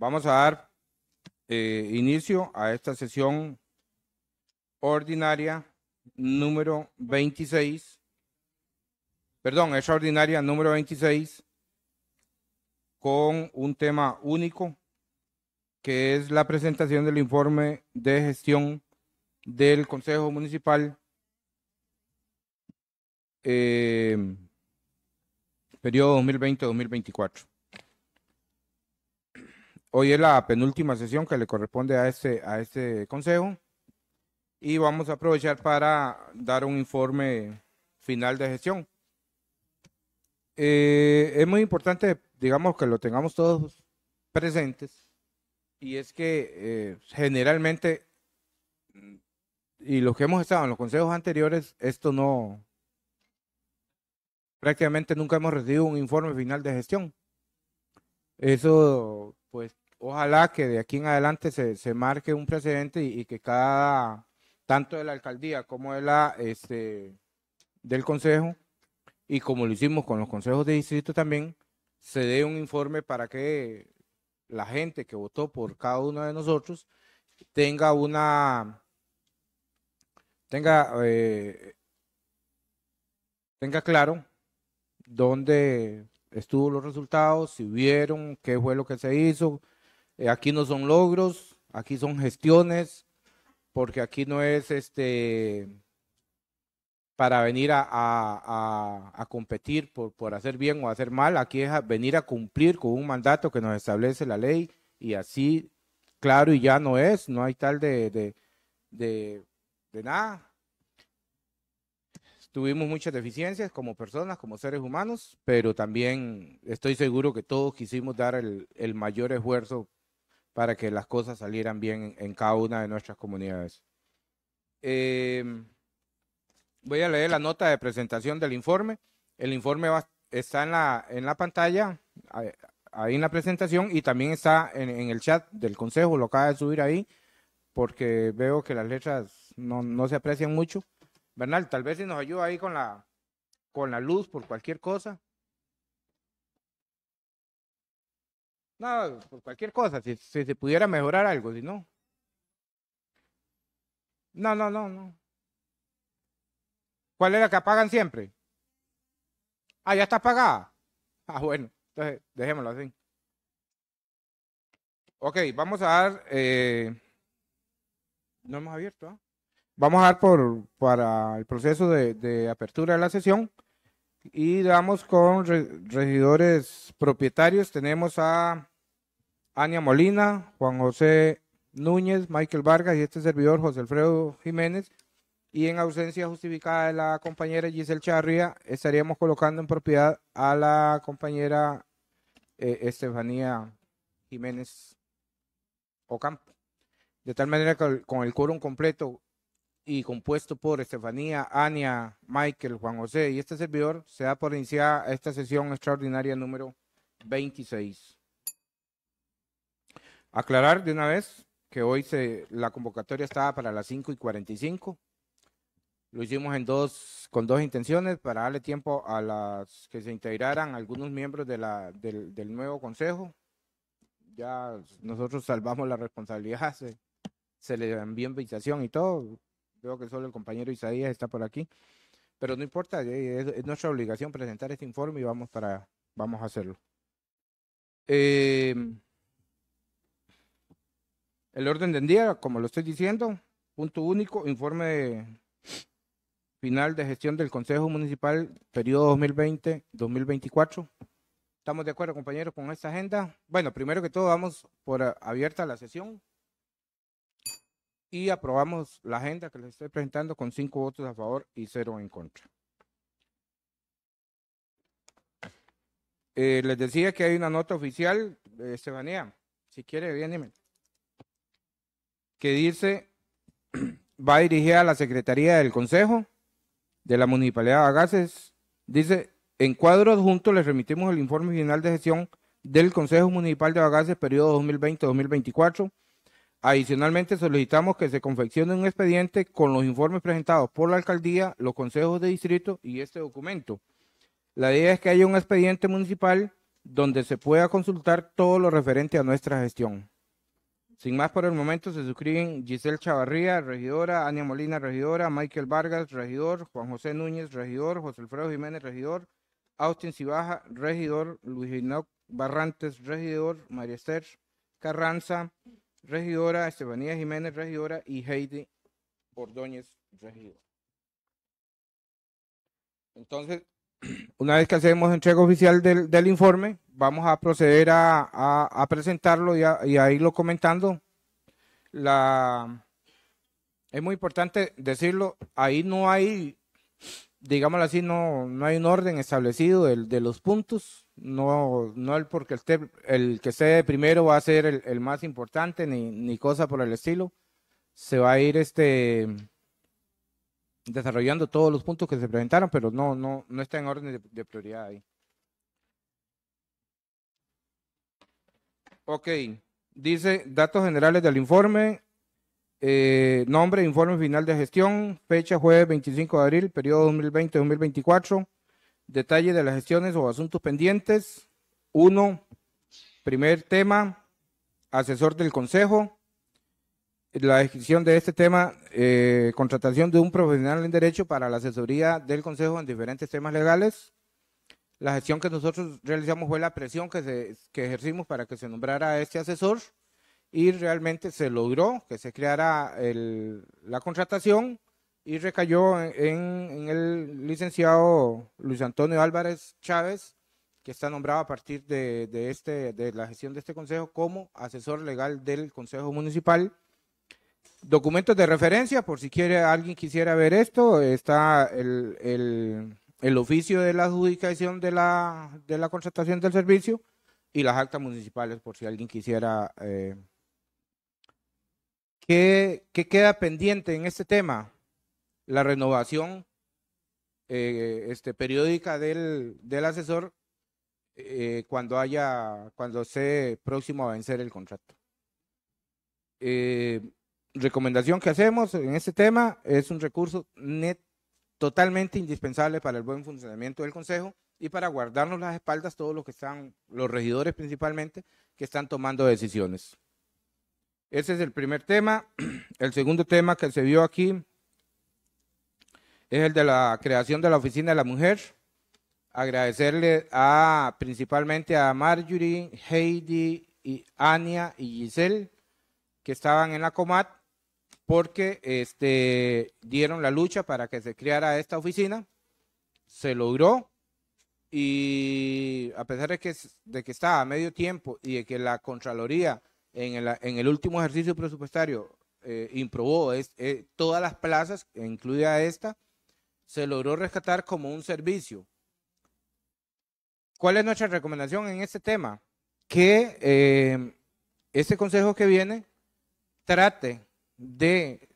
Vamos a dar eh, inicio a esta sesión ordinaria número 26, perdón, ordinaria número 26, con un tema único, que es la presentación del informe de gestión del Consejo Municipal eh, periodo 2020-2024. Hoy es la penúltima sesión que le corresponde a este, a este consejo y vamos a aprovechar para dar un informe final de gestión. Eh, es muy importante, digamos, que lo tengamos todos presentes y es que eh, generalmente, y los que hemos estado en los consejos anteriores, esto no, prácticamente nunca hemos recibido un informe final de gestión. Eso, pues, ojalá que de aquí en adelante se, marque un precedente y, que cada, tanto de la alcaldía como de la, este, del consejo, y como lo hicimos con los consejos de distrito también, se dé un informe para que la gente que votó por cada uno de nosotros tenga una tenga eh, tenga claro dónde estuvo los resultados, si vieron qué fue lo que se hizo, eh, aquí no son logros, aquí son gestiones, porque aquí no es este para venir a, competir por, por, hacer bien o hacer mal, aquí es venir a cumplir con un mandato que nos establece la ley y así, claro, y ya no es, no hay tal de, nada. Tuvimos muchas deficiencias como personas, como seres humanos, pero también estoy seguro que todos quisimos dar el, el mayor esfuerzo para que las cosas salieran bien en cada una de nuestras comunidades. Em, voy a leer la nota de presentación del informe. El informe está en la, en la pantalla, eh, ahí en la presentación, y también está en, el chat del consejo, lo acaba de subir ahí, porque veo que las letras no, no se aprecian mucho. Bernal, tal vez si nos ayuda ahí con la, con la luz por cualquier cosa. No, por cualquier cosa, si, se pudiera mejorar algo, si no. No, no, no, no. ¿Cuál es la que apagan siempre? Ah, ya está apagada. Ah, bueno, entonces dejémoslo así. Ok, vamos a dar. Eh, no hemos abierto. ¿ah? Vamos a dar por, para el proceso de, apertura de la sesión. Y damos con regidores propietarios. Tenemos a Ania Molina, Juan José Núñez, Michael Vargas y este servidor José Alfredo Jiménez. Y en ausencia justificada de la compañera Giselle Charria, estaríamos colocando en propiedad a la compañera eh, Estefanía Jiménez Ocampo. De tal manera que con el quórum completo y compuesto por Estefanía, Ania, Michael, Juan José y este servidor, se da por iniciada esta sesión extraordinaria número 26. Aclarar de una vez que hoy la convocatoria estaba para las 5 y 45. Lo hicimos en dos, con dos intenciones para darle tiempo a las que se integraran algunos miembros del, nuevo consejo. Ya nosotros salvamos la responsabilidad, se, se le envió invitación y todo. Veo que solo el compañero Isaías está por aquí. Pero no importa, eh, es, nuestra obligación presentar este informe y vamos, para, vamos a hacerlo. Eh, el orden del día, como lo estoy diciendo, punto único, informe final de gestión del Consejo Municipal, periodo 2020-2024. ¿Estamos de acuerdo, compañeros, con esta agenda? Bueno, primero que todo, vamos por abierta la sesión y aprobamos la agenda que les estoy presentando con cinco votos a favor y cero en contra. Eh, les decía que hay una nota oficial, eh, Estebanía, si quiere, dime que dice, va dirigida a la Secretaría del Consejo de la Municipalidad de Bagaces. Dice, en cuadro adjunto le remitimos el informe final de gestión del Consejo Municipal de Bagaces, periodo 2020-2024. Adicionalmente, solicitamos que se confeccione un expediente con los informes presentados por la alcaldía, los consejos de distrito y este documento. La idea es que haya un expediente municipal donde se pueda consultar todo lo referente a nuestra gestión. Sin más por el momento, se suscriben Giselle Chavarría, regidora, Ania Molina, regidora, Michael Vargas, regidor, Juan José Núñez, regidor, José Alfredo Jiménez, regidor, Austin Cibaja, regidor, Luis Inoc Barrantes, regidor, María Esther Carranza, regidora, Estefanía Jiménez, regidora y Heidi Ordóñez, regidor. Entonces, una vez que hacemos entrega oficial del, del informe, vamos a proceder a, presentarlo y a, irlo comentando. La, es muy importante decirlo, ahí no hay, digámoslo así, no, no hay un orden establecido de, los puntos, no, no el porque el que esté primero va a ser el, más importante, ni, ni, cosa por el estilo. Se va a ir este desarrollando todos los puntos que se presentaron, pero no, no, no está en orden de, de prioridad ahí. Ok, dice datos generales del informe, eh, nombre, informe final de gestión, fecha jueves 25 de abril, periodo 2020-2024, detalle de las gestiones o asuntos pendientes. Uno, primer tema, asesor del consejo. La descripción de este tema, eh, contratación de un profesional en derecho para la asesoría del consejo en diferentes temas legales. La gestión que nosotros realizamos fue la presión que, se, ejercimos para que se nombrara este asesor y realmente se logró que se creara la contratación y recayó en, el licenciado Luis Antonio Álvarez Chávez, que está nombrado a partir de, este, de la gestión de este consejo como asesor legal del Consejo Municipal. Documentos de referencia, por si quiere alguien quisiera ver esto, está el el oficio de la adjudicación de la, de la contratación del servicio y las actas municipales, por si alguien quisiera. Eh, ¿Qué, queda pendiente en este tema? La renovación eh, este, periódica del, del asesor eh, cuando haya, cuando esté próximo a vencer el contrato. recomendación que hacemos en este tema es un recurso net totalmente indispensable para el buen funcionamiento del Consejo y para guardarnos las espaldas todos los que están, los regidores principalmente, que están tomando decisiones. Ese es el primer tema. El segundo tema que se vio aquí es el de la creación de la Oficina de la Mujer. Agradecerle a principalmente a Marjorie, Heidi, y Ania y Giselle que estaban en la COMAD porque este, dieron la lucha para que se creara esta oficina, se logró y a pesar de que, de que estaba a medio tiempo y de que la Contraloría en el, último ejercicio presupuestario eh, improbó eh, todas las plazas, e incluida esta, se logró rescatar como un servicio. ¿Cuál es nuestra recomendación en este tema? Que eh, este consejo que viene trate de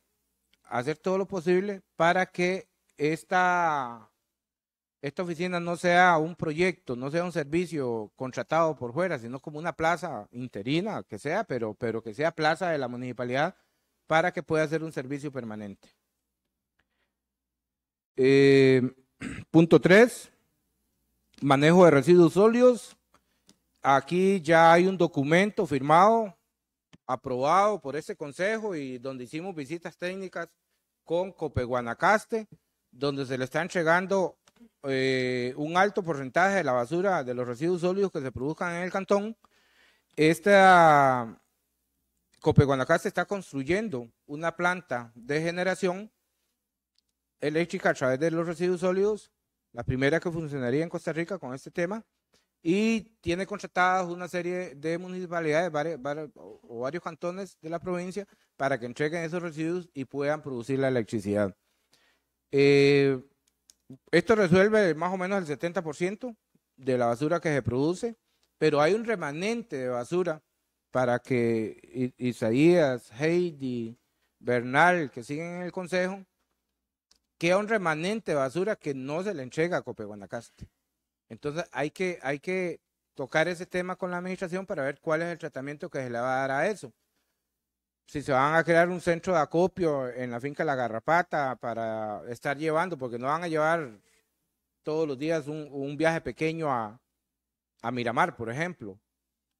hacer todo lo posible para que esta, esta oficina no sea un proyecto, no sea un servicio contratado por fuera, sino como una plaza interina, que sea, pero, pero que sea plaza de la municipalidad para que pueda ser un servicio permanente. Eh, punto 3, manejo de residuos sólidos. Aquí ya hay un documento firmado aprobado por ese consejo y donde hicimos visitas técnicas con Copeguanacaste, donde se le está entregando eh, un alto porcentaje de la basura de los residuos sólidos que se produzcan en el cantón. Esta Copeguanacaste está construyendo una planta de generación eléctrica a través de los residuos sólidos, la primera que funcionaría en Costa Rica con este tema y tiene contratadas una serie de municipalidades o varios cantones de la provincia para que entreguen esos residuos y puedan producir la electricidad. Eh, esto resuelve más o menos el 70% de la basura que se produce, pero hay un remanente de basura para que Isaías, Heidi, Bernal, que siguen en el consejo, queda un remanente de basura que no se le entrega a Cope Guanacaste. Entonces hay que, hay que tocar ese tema con la administración para ver cuál es el tratamiento que se le va a dar a eso. Si se van a crear un centro de acopio en la finca La Garrapata para estar llevando, porque no van a llevar todos los días un, viaje pequeño a, Miramar, por ejemplo.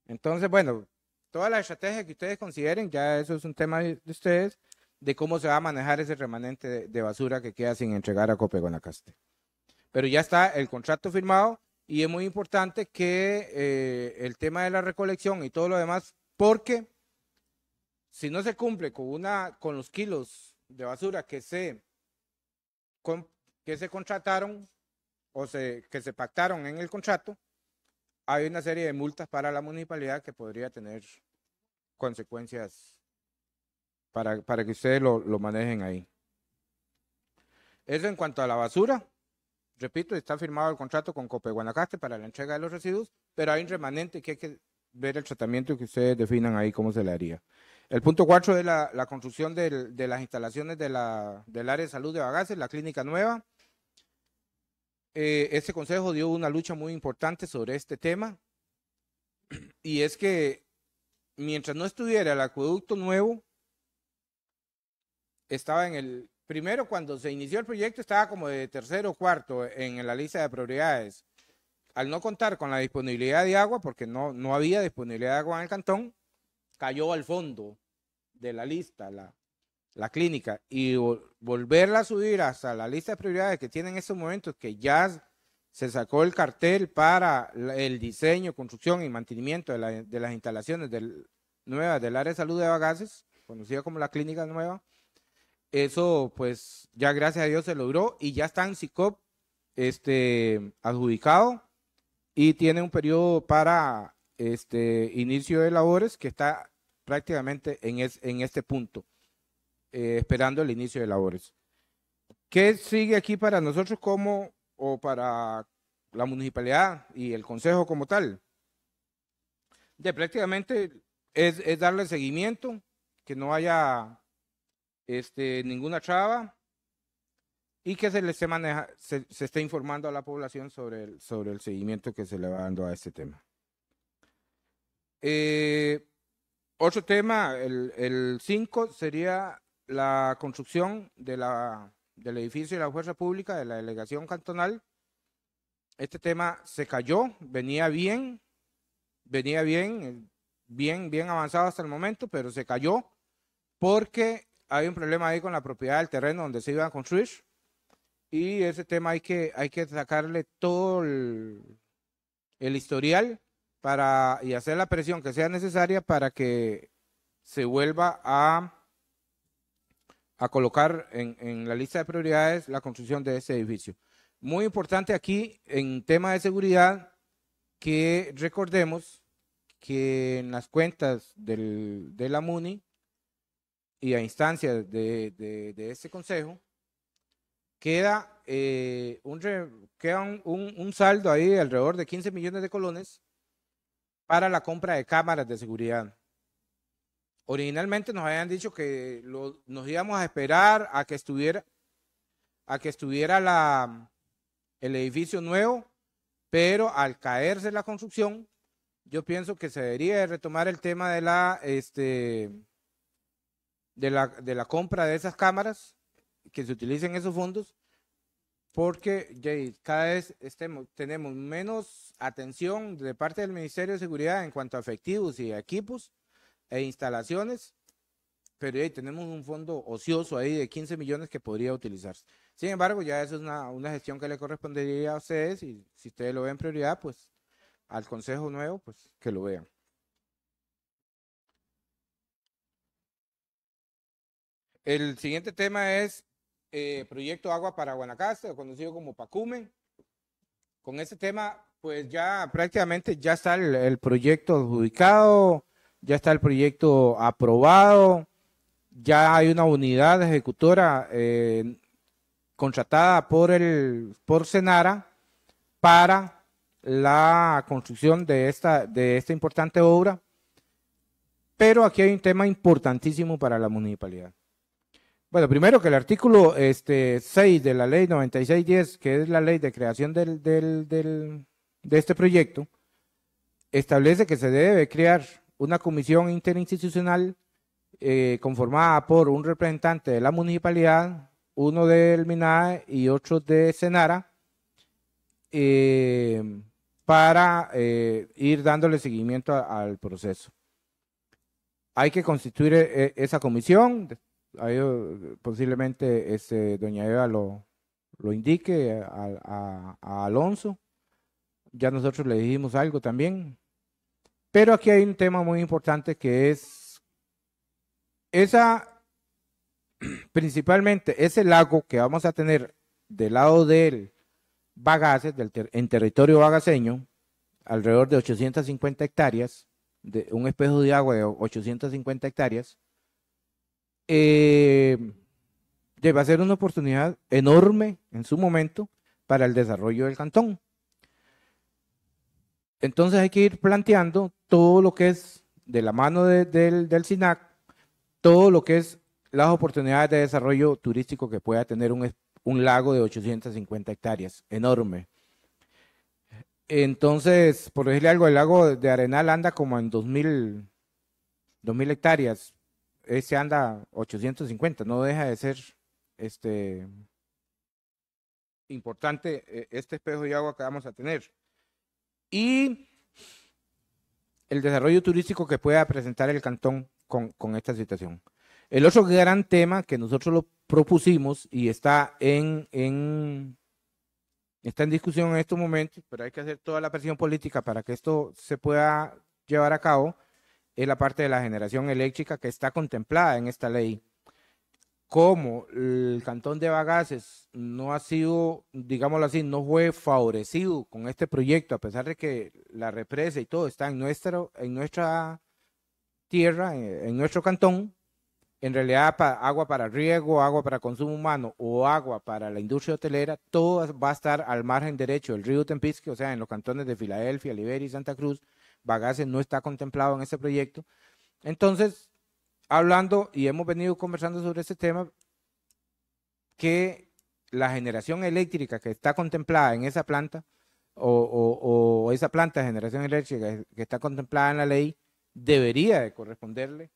Entonces, bueno, toda la estrategia que ustedes consideren, ya eso es un tema de ustedes, de cómo se va a manejar ese remanente de, basura que queda sin entregar a Guanacaste pero ya está el contrato firmado y es muy importante que eh, el tema de la recolección y todo lo demás, porque si no se cumple con, una, con los kilos de basura que se, que se contrataron o se, que se pactaron en el contrato, hay una serie de multas para la municipalidad que podría tener consecuencias para, para que ustedes lo manejen ahí. Eso en cuanto a la basura. Repito, está firmado el contrato con Cope Guanacaste para la entrega de los residuos, pero hay un remanente que hay que ver el tratamiento que ustedes definan ahí, cómo se le haría. El punto cuatro es la, construcción de las instalaciones de del área de salud de Bagaces, la clínica nueva. Eh, este consejo dio una lucha muy importante sobre este tema y es que mientras no estuviera el acueducto nuevo, estaba en el primero cuando se inició el proyecto estaba como de tercero o cuarto en la lista de prioridades. Al no contar con la disponibilidad de agua, porque no, no había disponibilidad de agua en el cantón, cayó al fondo de la lista la, clínica y volverla a subir hasta la lista de prioridades que tiene en estos momentos, que ya se sacó el cartel para el diseño, construcción y mantenimiento de, las instalaciones del, nuevas del área de salud de Bagaces, conocida como la clínica nueva eso, pues, ya gracias a Dios se logró y ya está en SICOP este, adjudicado y tiene un periodo para este inicio de labores que está prácticamente en, este punto, eh, esperando el inicio de labores. ¿Qué sigue aquí para nosotros como o para la municipalidad y el consejo como tal? De prácticamente es, es darle seguimiento, que no haya este, ninguna traba y que se le esté se, informando a la población sobre el, sobre el seguimiento que se le va dando a este tema. Eh, otro tema, el 5, sería la construcción de la, del edificio de la Fuerza Pública de la Delegación Cantonal. Este tema se cayó, venía bien, venía bien, bien, bien avanzado hasta el momento, pero se cayó porque hay un problema ahí con la propiedad del terreno donde se iba a construir y ese tema hay que, hay que sacarle todo el, el historial para, y hacer la presión que sea necesaria para que se vuelva a, a colocar en, en la lista de prioridades la construcción de ese edificio. Muy importante aquí en tema de seguridad que recordemos que en las cuentas del, de la MUNI y a instancia de, este consejo, queda, eh, un, un, saldo ahí de alrededor de 15 millones de colones para la compra de cámaras de seguridad. Originalmente nos habían dicho que nos íbamos a esperar a que estuviera, a que estuviera la, el edificio nuevo, pero al caerse la construcción, yo pienso que se debería retomar el tema de la, este, de la, de la compra de esas cámaras, que se utilicen esos fondos, porque cada vez tenemos menos atención de parte del Ministerio de Seguridad en cuanto a efectivos y equipos e instalaciones, pero ahí tenemos un fondo ocioso ahí de 15 millones que podría utilizarse. Sin embargo, ya eso es una, una gestión que le correspondería a ustedes y si ustedes lo ven prioridad, pues al Consejo Nuevo, pues que lo vean. El siguiente tema es eh, Proyecto Agua para Guanacaste, conocido como Pacumen. Con este tema, pues ya prácticamente ya está el, proyecto adjudicado, ya está el proyecto aprobado, ya hay una unidad ejecutora eh, contratada por el por Senara para la construcción de esta, de esta importante obra. Pero aquí hay un tema importantísimo para la municipalidad. Bueno, primero que el artículo este, 6 de la ley 9610, que es la ley de creación de este proyecto, establece que se debe crear una comisión interinstitucional eh, conformada por un representante de la municipalidad, uno del MINAE y otro de Senara, eh, para eh, ir dándole seguimiento al proceso. Hay que constituir esa comisión, posiblemente este, doña Eva lo, lo indique a, Alonso. Ya nosotros le dijimos algo también. Pero aquí hay un tema muy importante que es esa, principalmente ese lago que vamos a tener del lado del Bagaces, del en territorio bagaceño, alrededor de 850 hectáreas, de un espejo de agua de 850 hectáreas, eh, debe a ser una oportunidad enorme en su momento para el desarrollo del cantón. Entonces hay que ir planteando todo lo que es de la mano del, SINAC, todo lo que es las oportunidades de desarrollo turístico que pueda tener un, lago de 850 hectáreas, enorme. Entonces, por decirle algo, el lago de Arenal anda como en 2.000, 2000 hectáreas, ese anda 850, no deja de ser este importante eh, este espejo de agua que vamos a tener. Y el desarrollo turístico que pueda presentar el cantón con, con esta situación. El otro gran tema que nosotros lo propusimos y está en, en, está en discusión en estos momentos, pero hay que hacer toda la presión política para que esto se pueda llevar a cabo, es la parte de la generación eléctrica que está contemplada en esta ley. Como el cantón de Bagaces no ha sido, digámoslo así, no fue favorecido con este proyecto, a pesar de que la represa y todo está en, nuestro, en nuestra tierra, en, nuestro cantón, en realidad agua para riego, agua para consumo humano o agua para la industria hotelera, todo va a estar al margen derecho del río Tempisque, o sea, en los cantones de Filadelfia, Liberia y Santa Cruz, ...Vagases no está contemplado en ese proyecto. Entonces, hablando y hemos venido conversando sobre ese tema, que la generación eléctrica que está contemplada en esa planta o, esa planta de generación eléctrica que está contemplada en la ley debería de corresponderle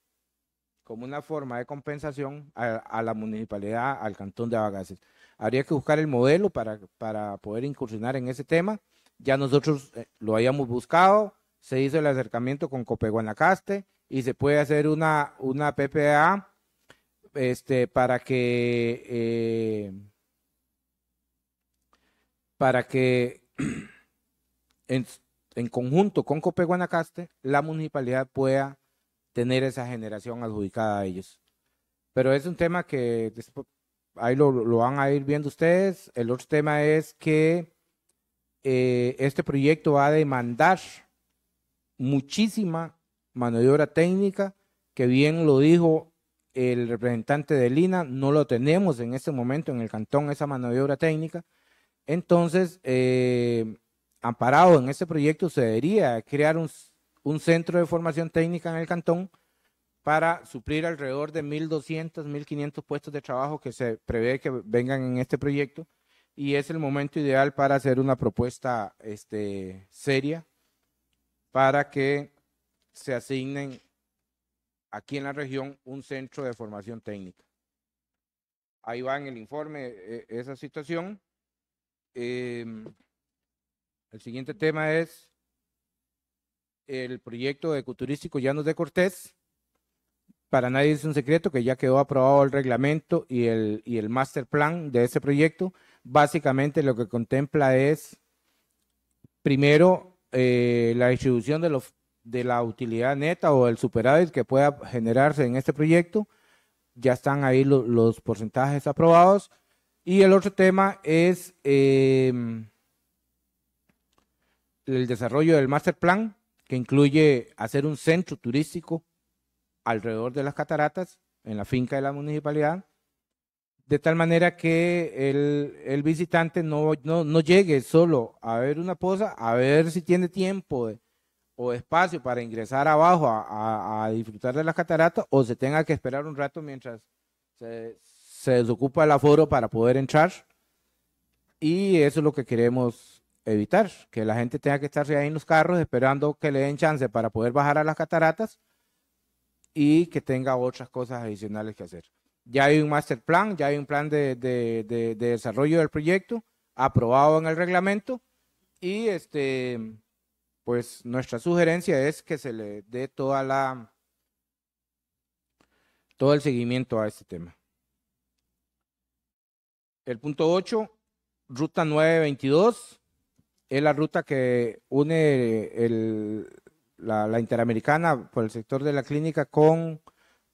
como una forma de compensación a, la municipalidad, al cantón de Abagaces. Habría que buscar el modelo para, para poder incursionar en ese tema. Ya nosotros eh, lo habíamos buscado, se hizo el acercamiento con Cope Guanacaste y se puede hacer una, una PPA este, para que eh, para que en, conjunto con Cope Guanacaste la municipalidad pueda tener esa generación adjudicada a ellos. Pero es un tema que ahí lo, van a ir viendo ustedes. El otro tema es que eh, este proyecto va a demandar muchísima mano de obra técnica, que bien lo dijo el representante de Lina, no lo tenemos en este momento en el cantón esa mano de obra técnica. Entonces, eh, amparado en ese proyecto, se debería crear un, centro de formación técnica en el cantón para suplir alrededor de 1.200, 1.500 puestos de trabajo que se prevé que vengan en este proyecto y es el momento ideal para hacer una propuesta este, seria para que se asignen aquí en la región un centro de formación técnica. Ahí va en el informe e, esa situación. Em, el siguiente tema es el proyecto de ecoturístico Llanos de Cortés. Para nadie es un secreto que ya quedó aprobado el reglamento y el, y el master plan de ese proyecto. Básicamente lo que contempla es, primero, eh, la distribución de, los, de la utilidad neta o el superávit que pueda generarse en este proyecto. Ya están ahí los porcentajes aprobados. Y el otro tema es em, el desarrollo del master plan, que incluye hacer un centro turístico alrededor de las cataratas, en la finca de la municipalidad, de tal manera que el, visitante no, llegue solo a ver una posa, a ver si tiene tiempo o espacio para ingresar abajo a, disfrutar de las cataratas o se tenga que esperar un rato mientras se, desocupa el aforo para poder entrar. Y eso es lo que queremos evitar, que la gente tenga que estar ahí en los carros esperando que le den chance para poder bajar a las cataratas y que tenga otras cosas adicionales que hacer ya hay un master plan, ya hay un plan de, desarrollo del proyecto aprobado en el reglamento y este, pues nuestra sugerencia es que se le dé toda la, todo el seguimiento a este tema. El punto 8, ruta 922, es la ruta que une la, interamericana por el sector de la clínica con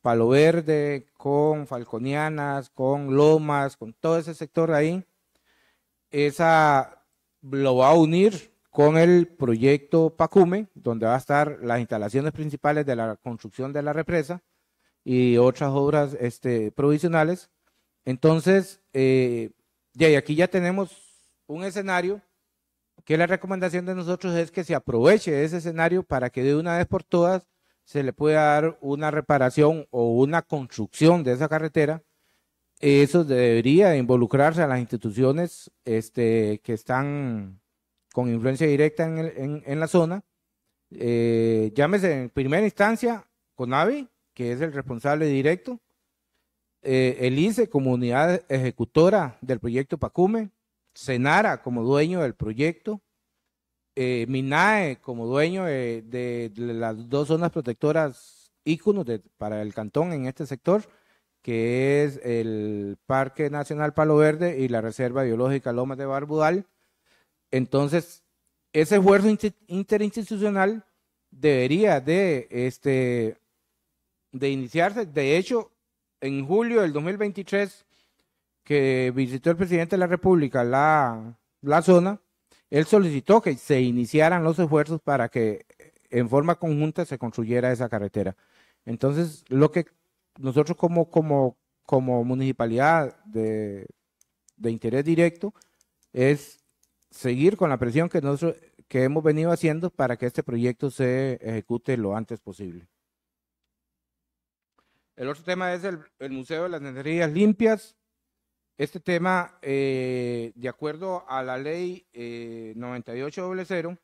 Palo Verde, con Falconianas, con Lomas, con todo ese sector ahí, esa lo va a unir con el proyecto Pacume, donde va a estar las instalaciones principales de la construcción de la represa y otras obras este, provisionales. Entonces, ya eh, y aquí ya tenemos un escenario que la recomendación de nosotros es que se aproveche ese escenario para que de una vez por todas se le puede dar una reparación o una construcción de esa carretera, eso debería involucrarse a las instituciones este, que están con influencia directa en, la zona. Eh, llámese en primera instancia CONAVI, que es el responsable directo, eh, el comunidad ejecutora del proyecto PACUME, SENARA como dueño del proyecto, eh, MINAE como dueño de, las dos zonas protectoras íconos para el cantón en este sector, que es el Parque Nacional Palo Verde y la Reserva Biológica Lomas de Barbudal. Entonces, ese esfuerzo interinstitucional debería de, este, de iniciarse. De hecho, en julio del 2023, que visitó el presidente de la República la, la zona, él solicitó que se iniciaran los esfuerzos para que eh, en forma conjunta se construyera esa carretera. Entonces, lo que nosotros como, como, como municipalidad de, interés directo es seguir con la presión que, nosotros, que hemos venido haciendo para que este proyecto se ejecute lo antes posible. El otro tema es el, el Museo de las Energías Limpias. Este tema, eh, de acuerdo a la ley eh, 9800,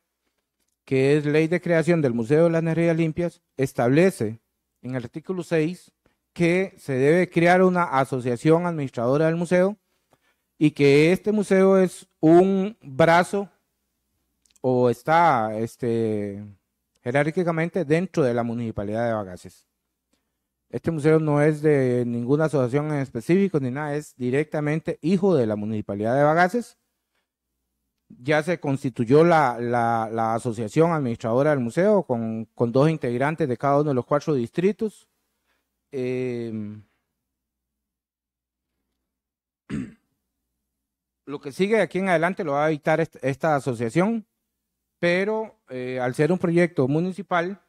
que es ley de creación del Museo de las Energías Limpias, establece en el artículo 6 que se debe crear una asociación administradora del museo y que este museo es un brazo o está este, jerárquicamente dentro de la municipalidad de Bagaces. Este museo no es de ninguna asociación en específico ni nada, es directamente hijo de la Municipalidad de Bagaces. Ya se constituyó la, la, asociación administradora del museo con, dos integrantes de cada uno de los cuatro distritos. Em, lo que sigue de aquí en adelante lo va a evitar esta, asociación, pero eh, al ser un proyecto municipal,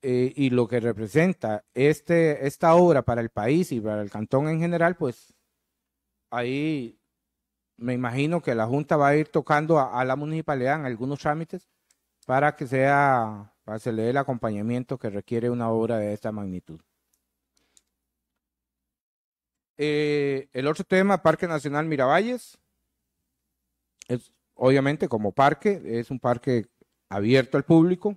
eh, y lo que representa este, esta obra para el país y para el cantón en general, pues ahí me imagino que la Junta va a ir tocando a, la municipalidad en algunos trámites para que sea, se le dé el acompañamiento que requiere una obra de esta magnitud. Eh, el otro tema, Parque Nacional Miravalles. Es, obviamente, como parque, es un parque abierto al público,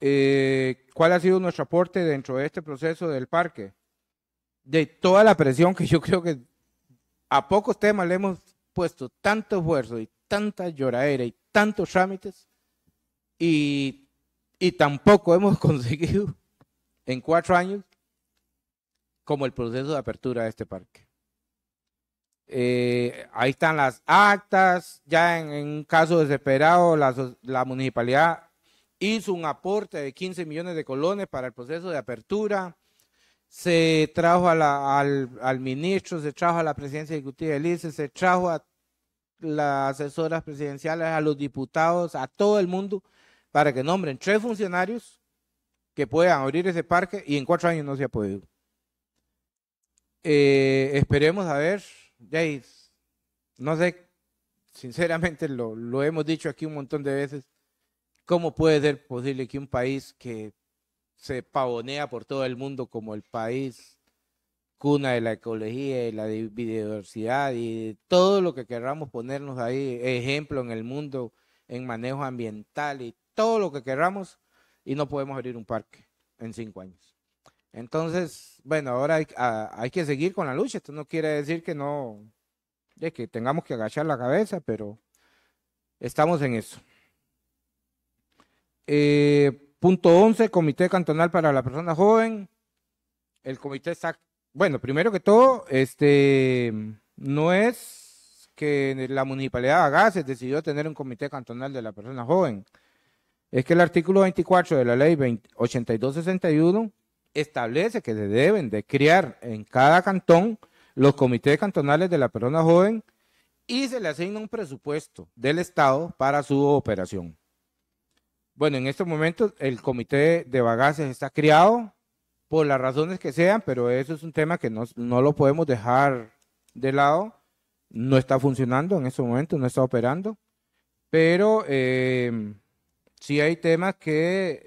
eh, ¿cuál ha sido nuestro aporte dentro de este proceso del parque? De toda la presión que yo creo que a pocos temas le hemos puesto tanto esfuerzo y tanta lloradera y tantos trámites y, tampoco hemos conseguido en cuatro años como el proceso de apertura de este parque. Eh, ahí están las actas, ya en, un caso desesperado la, la municipalidad hizo un aporte de 15 millones de colones para el proceso de apertura, se trajo a al, ministro, se trajo a la presidencia ejecutiva del ICE, se trajo a las asesoras presidenciales, a los diputados, a todo el mundo, para que nombren tres funcionarios que puedan abrir ese parque y en cuatro años no se ha podido. Eh, esperemos a ver, Jace, no sé, sinceramente lo, lo hemos dicho aquí un montón de veces, ¿Cómo puede ser posible que un país que se pavonea por todo el mundo como el país cuna de la ecología y la biodiversidad y todo lo que queramos ponernos ahí, ejemplo en el mundo, en manejo ambiental y todo lo que queramos, y no podemos abrir un parque en cinco años. Entonces, bueno, ahora hay, ah, que seguir con la lucha. Esto no quiere decir que no, que tengamos que agachar la cabeza, pero estamos en eso. Eh, punto 11, Comité Cantonal para la Persona Joven. El comité está, bueno, primero que todo, este, no es que la municipalidad de Agases decidió tener un comité cantonal de la persona joven. Es que el artículo 24 de la ley 8261 establece que se deben de crear en cada cantón los comités cantonales de la persona joven y se le asigna un presupuesto del Estado para su operación. Bueno, en estos momentos el comité de bagaces está criado por las razones que sean, pero eso es un tema que no, no lo podemos dejar de lado. No está funcionando en estos momentos, no está operando, pero eh, sí hay temas que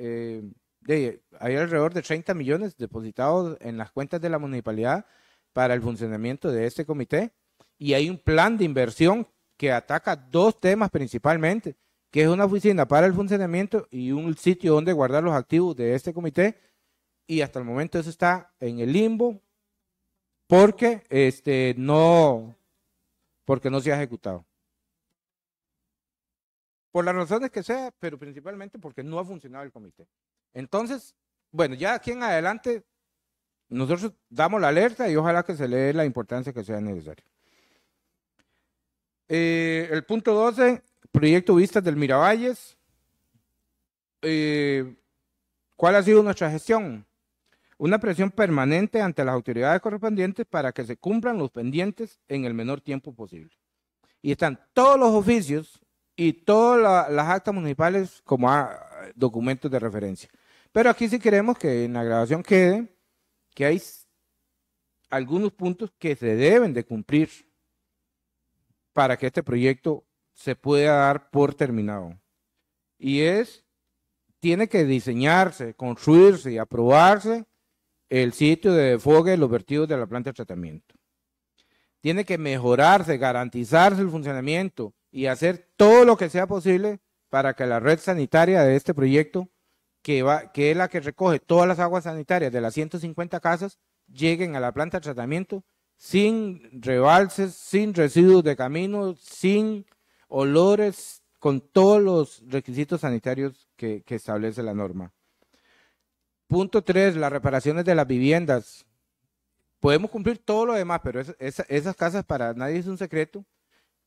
eh, hay alrededor de 30 millones depositados en las cuentas de la municipalidad para el funcionamiento de este comité y hay un plan de inversión que ataca dos temas principalmente que es una oficina para el funcionamiento y un sitio donde guardar los activos de este comité. Y hasta el momento eso está en el limbo porque este no porque no se ha ejecutado. Por las razones que sea, pero principalmente porque no ha funcionado el comité. Entonces, bueno, ya aquí en adelante nosotros damos la alerta y ojalá que se le dé la importancia que sea necesaria. Eh, el punto 12 Proyecto Vistas del Miravalles. Eh, ¿Cuál ha sido nuestra gestión? Una presión permanente ante las autoridades correspondientes para que se cumplan los pendientes en el menor tiempo posible. Y están todos los oficios y todas las actas municipales como ah, documentos de referencia. Pero aquí sí queremos que en la grabación quede que hay algunos puntos que se deben de cumplir para que este proyecto se puede dar por terminado. Y es, tiene que diseñarse, construirse y aprobarse el sitio de desfogue de los vertidos de la planta de tratamiento. Tiene que mejorarse, garantizarse el funcionamiento y hacer todo lo que sea posible para que la red sanitaria de este proyecto, que, va, que es la que recoge todas las aguas sanitarias de las 150 casas, lleguen a la planta de tratamiento sin rebalses, sin residuos de camino, sin olores con todos los requisitos sanitarios que, establece la norma. Punto tres, las reparaciones de las viviendas. Podemos cumplir todo lo demás, pero esas casas para nadie es un secreto,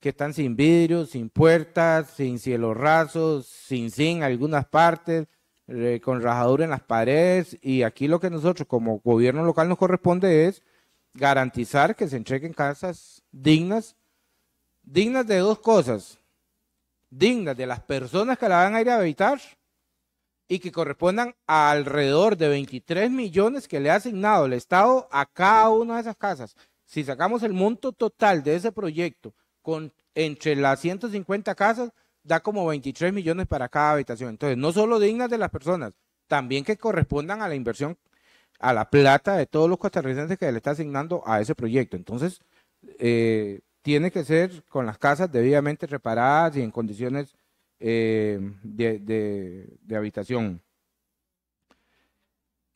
que están sin vidrio, sin puertas, sin cielos rasos, sin zinc algunas partes, eh, con rajadura en las paredes. Y aquí lo que nosotros como gobierno local nos corresponde es garantizar que se entreguen casas dignas dignas de dos cosas, dignas de las personas que la van a ir a habitar y que correspondan a alrededor de 23 millones que le ha asignado el Estado a cada una de esas casas. Si sacamos el monto total de ese proyecto con, entre las 150 casas, da como 23 millones para cada habitación. Entonces, no solo dignas de las personas, también que correspondan a la inversión, a la plata de todos los costarricenses que le está asignando a ese proyecto. Entonces, eh, tiene que ser con las casas debidamente reparadas y en condiciones eh, de, habitación.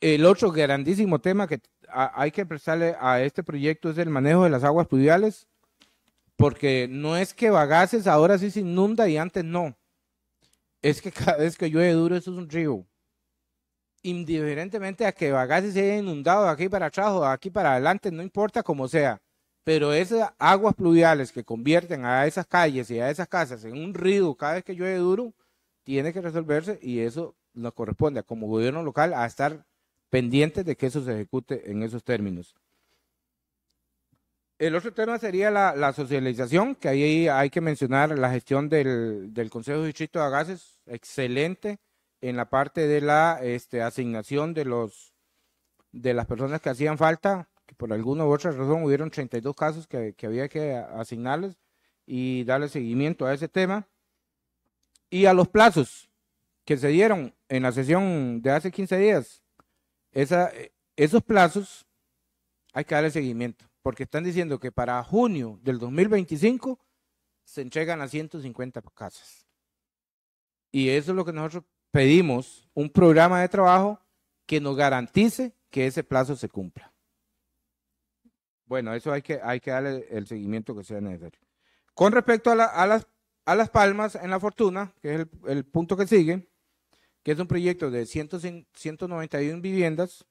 El otro grandísimo tema que hay que prestarle a este proyecto es el manejo de las aguas pluviales, porque no es que Bagaces ahora sí se inunda y antes no. Es que cada vez que llueve duro, eso es un río indiferentemente a que Bagaces se haya inundado aquí para atrás o aquí para adelante, no importa como sea, pero esas aguas pluviales que convierten a esas calles y a esas casas en un río cada vez que llueve duro, tiene que resolverse y eso nos corresponde como gobierno local a estar pendientes de que eso se ejecute en esos términos. El otro tema sería la, socialización, que ahí hay que mencionar la gestión del, Consejo Distrito de Agases, excelente en la parte de la este, asignación de, los, de las personas que hacían falta que por alguna u otra razón hubieron 32 casos que, había que asignarles y darle seguimiento a ese tema. Y a los plazos que se dieron en la sesión de hace 15 días, eh, esos plazos hay que darle seguimiento, porque están diciendo que para junio del 2025 se entregan a 150 casas. Y eso es lo que nosotros pedimos, un programa de trabajo que nos garantice que ese plazo se cumpla. Bueno, eso hay que, hay que darle el seguimiento que sea necesario. Con respecto a, las, a las palmas en la fortuna, que es el, punto que sigue, que es un proyecto de 191 viviendas,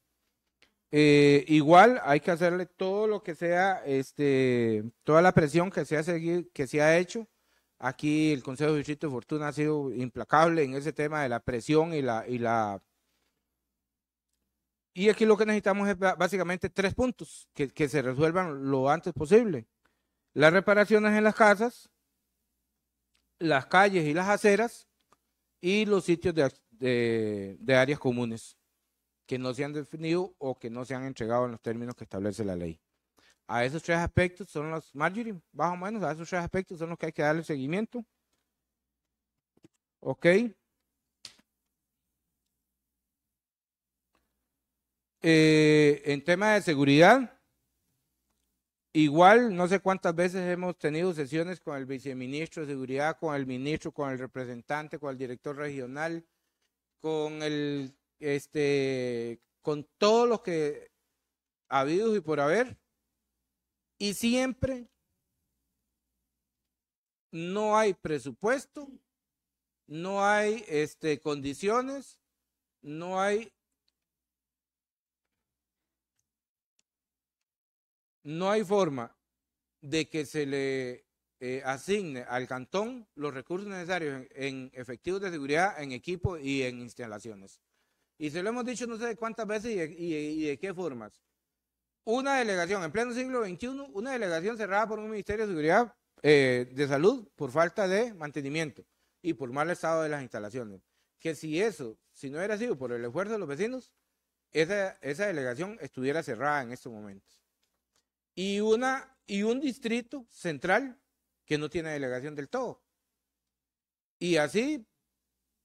eh, igual hay que hacerle todo lo que sea, este, toda la presión que se ha, que se ha hecho. Aquí el Consejo de Distrito de Fortuna ha sido implacable en ese tema de la presión y la, y la y aquí lo que necesitamos es básicamente tres puntos que, se resuelvan lo antes posible. Las reparaciones en las casas, las calles y las aceras y los sitios de, áreas comunes que no se han definido o que no se han entregado en los términos que establece la ley. A esos tres aspectos son los, más o menos, a esos tres aspectos son los que hay que darle seguimiento. Ok. Eh, en tema de seguridad, igual no sé cuántas veces hemos tenido sesiones con el viceministro de seguridad, con el ministro, con el representante, con el director regional, con el este, con todos los que ha habido y por haber, y siempre no hay presupuesto, no hay este, condiciones, no hay no hay forma de que se le eh, asigne al cantón los recursos necesarios en, efectivos de seguridad, en equipo y en instalaciones. Y se lo hemos dicho no sé cuántas veces y de, qué formas. Una delegación, en pleno siglo XXI, una delegación cerrada por un Ministerio de Seguridad eh, de Salud por falta de mantenimiento y por mal estado de las instalaciones. Que si eso, si no hubiera sido por el esfuerzo de los vecinos, esa delegación estuviera cerrada en estos momentos y, una, y un distrito central que no tiene delegación del todo. Y así,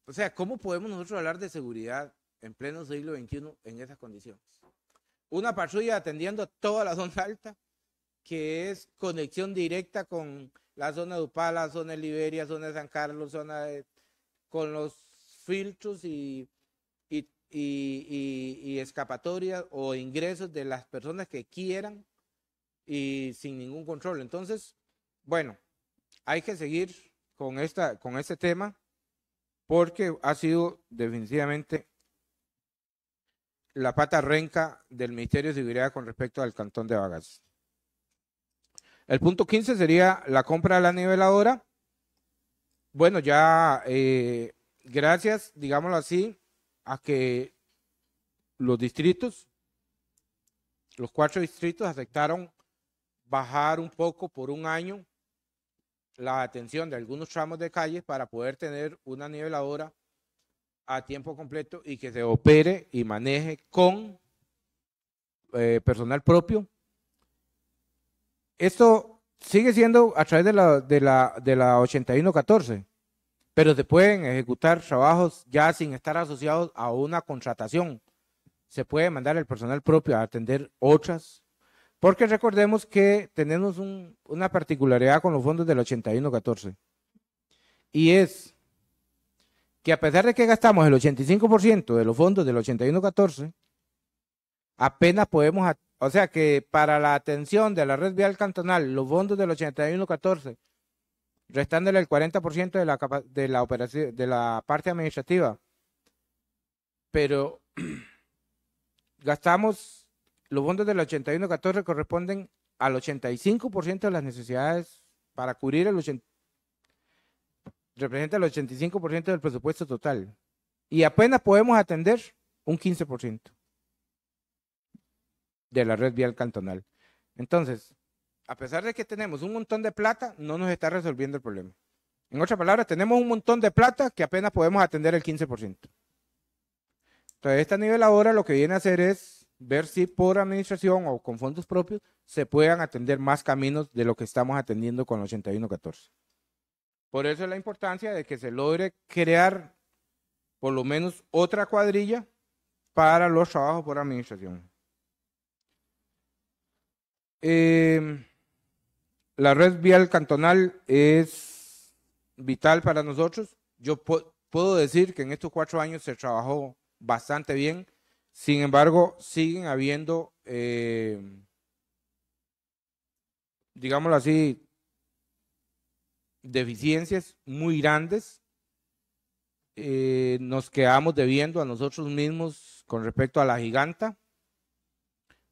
o sea, ¿cómo podemos nosotros hablar de seguridad en pleno siglo XXI en esas condiciones? Una patrulla atendiendo toda la zona alta, que es conexión directa con la zona de Upala, zona de Liberia, zona de San Carlos, zona de, con los filtros y, y, y, y escapatorias o ingresos de las personas que quieran y sin ningún control. Entonces, bueno, hay que seguir con, esta, con este tema porque ha sido definitivamente la pata renca del Ministerio de Seguridad con respecto al Cantón de Vagas. El punto 15 sería la compra de la niveladora. Bueno, ya eh, gracias, digámoslo así, a que los distritos, los cuatro distritos aceptaron bajar un poco por un año la atención de algunos tramos de calles para poder tener una niveladora a tiempo completo y que se opere y maneje con eh, personal propio. Esto sigue siendo a través de la, de la, de la 8114, pero se pueden ejecutar trabajos ya sin estar asociados a una contratación. Se puede mandar el personal propio a atender otras porque recordemos que tenemos una particularidad con los fondos del 81-14. Y es que a pesar de que gastamos el 85% de los fondos del 81-14, apenas podemos, o sea que para la atención de la red vial cantonal, los fondos del 81-14, restándole el 40% de la, de, la operación, de la parte administrativa, pero gastamos los fondos del 81-14 corresponden al 85% de las necesidades para cubrir el representa el 85% del presupuesto total. Y apenas podemos atender un 15% de la red vial cantonal. Entonces, a pesar de que tenemos un montón de plata, no nos está resolviendo el problema. En otras palabras, tenemos un montón de plata que apenas podemos atender el 15%. Entonces, nivel ahora lo que viene a hacer es ver si por administración o con fondos propios se puedan atender más caminos de lo que estamos atendiendo con el 8114. Por eso es la importancia de que se logre crear por lo menos otra cuadrilla para los trabajos por administración. Em, la red vial cantonal es vital para nosotros. Yo puedo decir que en estos cuatro años se trabajó bastante bien sin embargo, siguen habiendo, eh, digámoslo así, deficiencias muy grandes. Eh, nos quedamos debiendo a nosotros mismos con respecto a la giganta.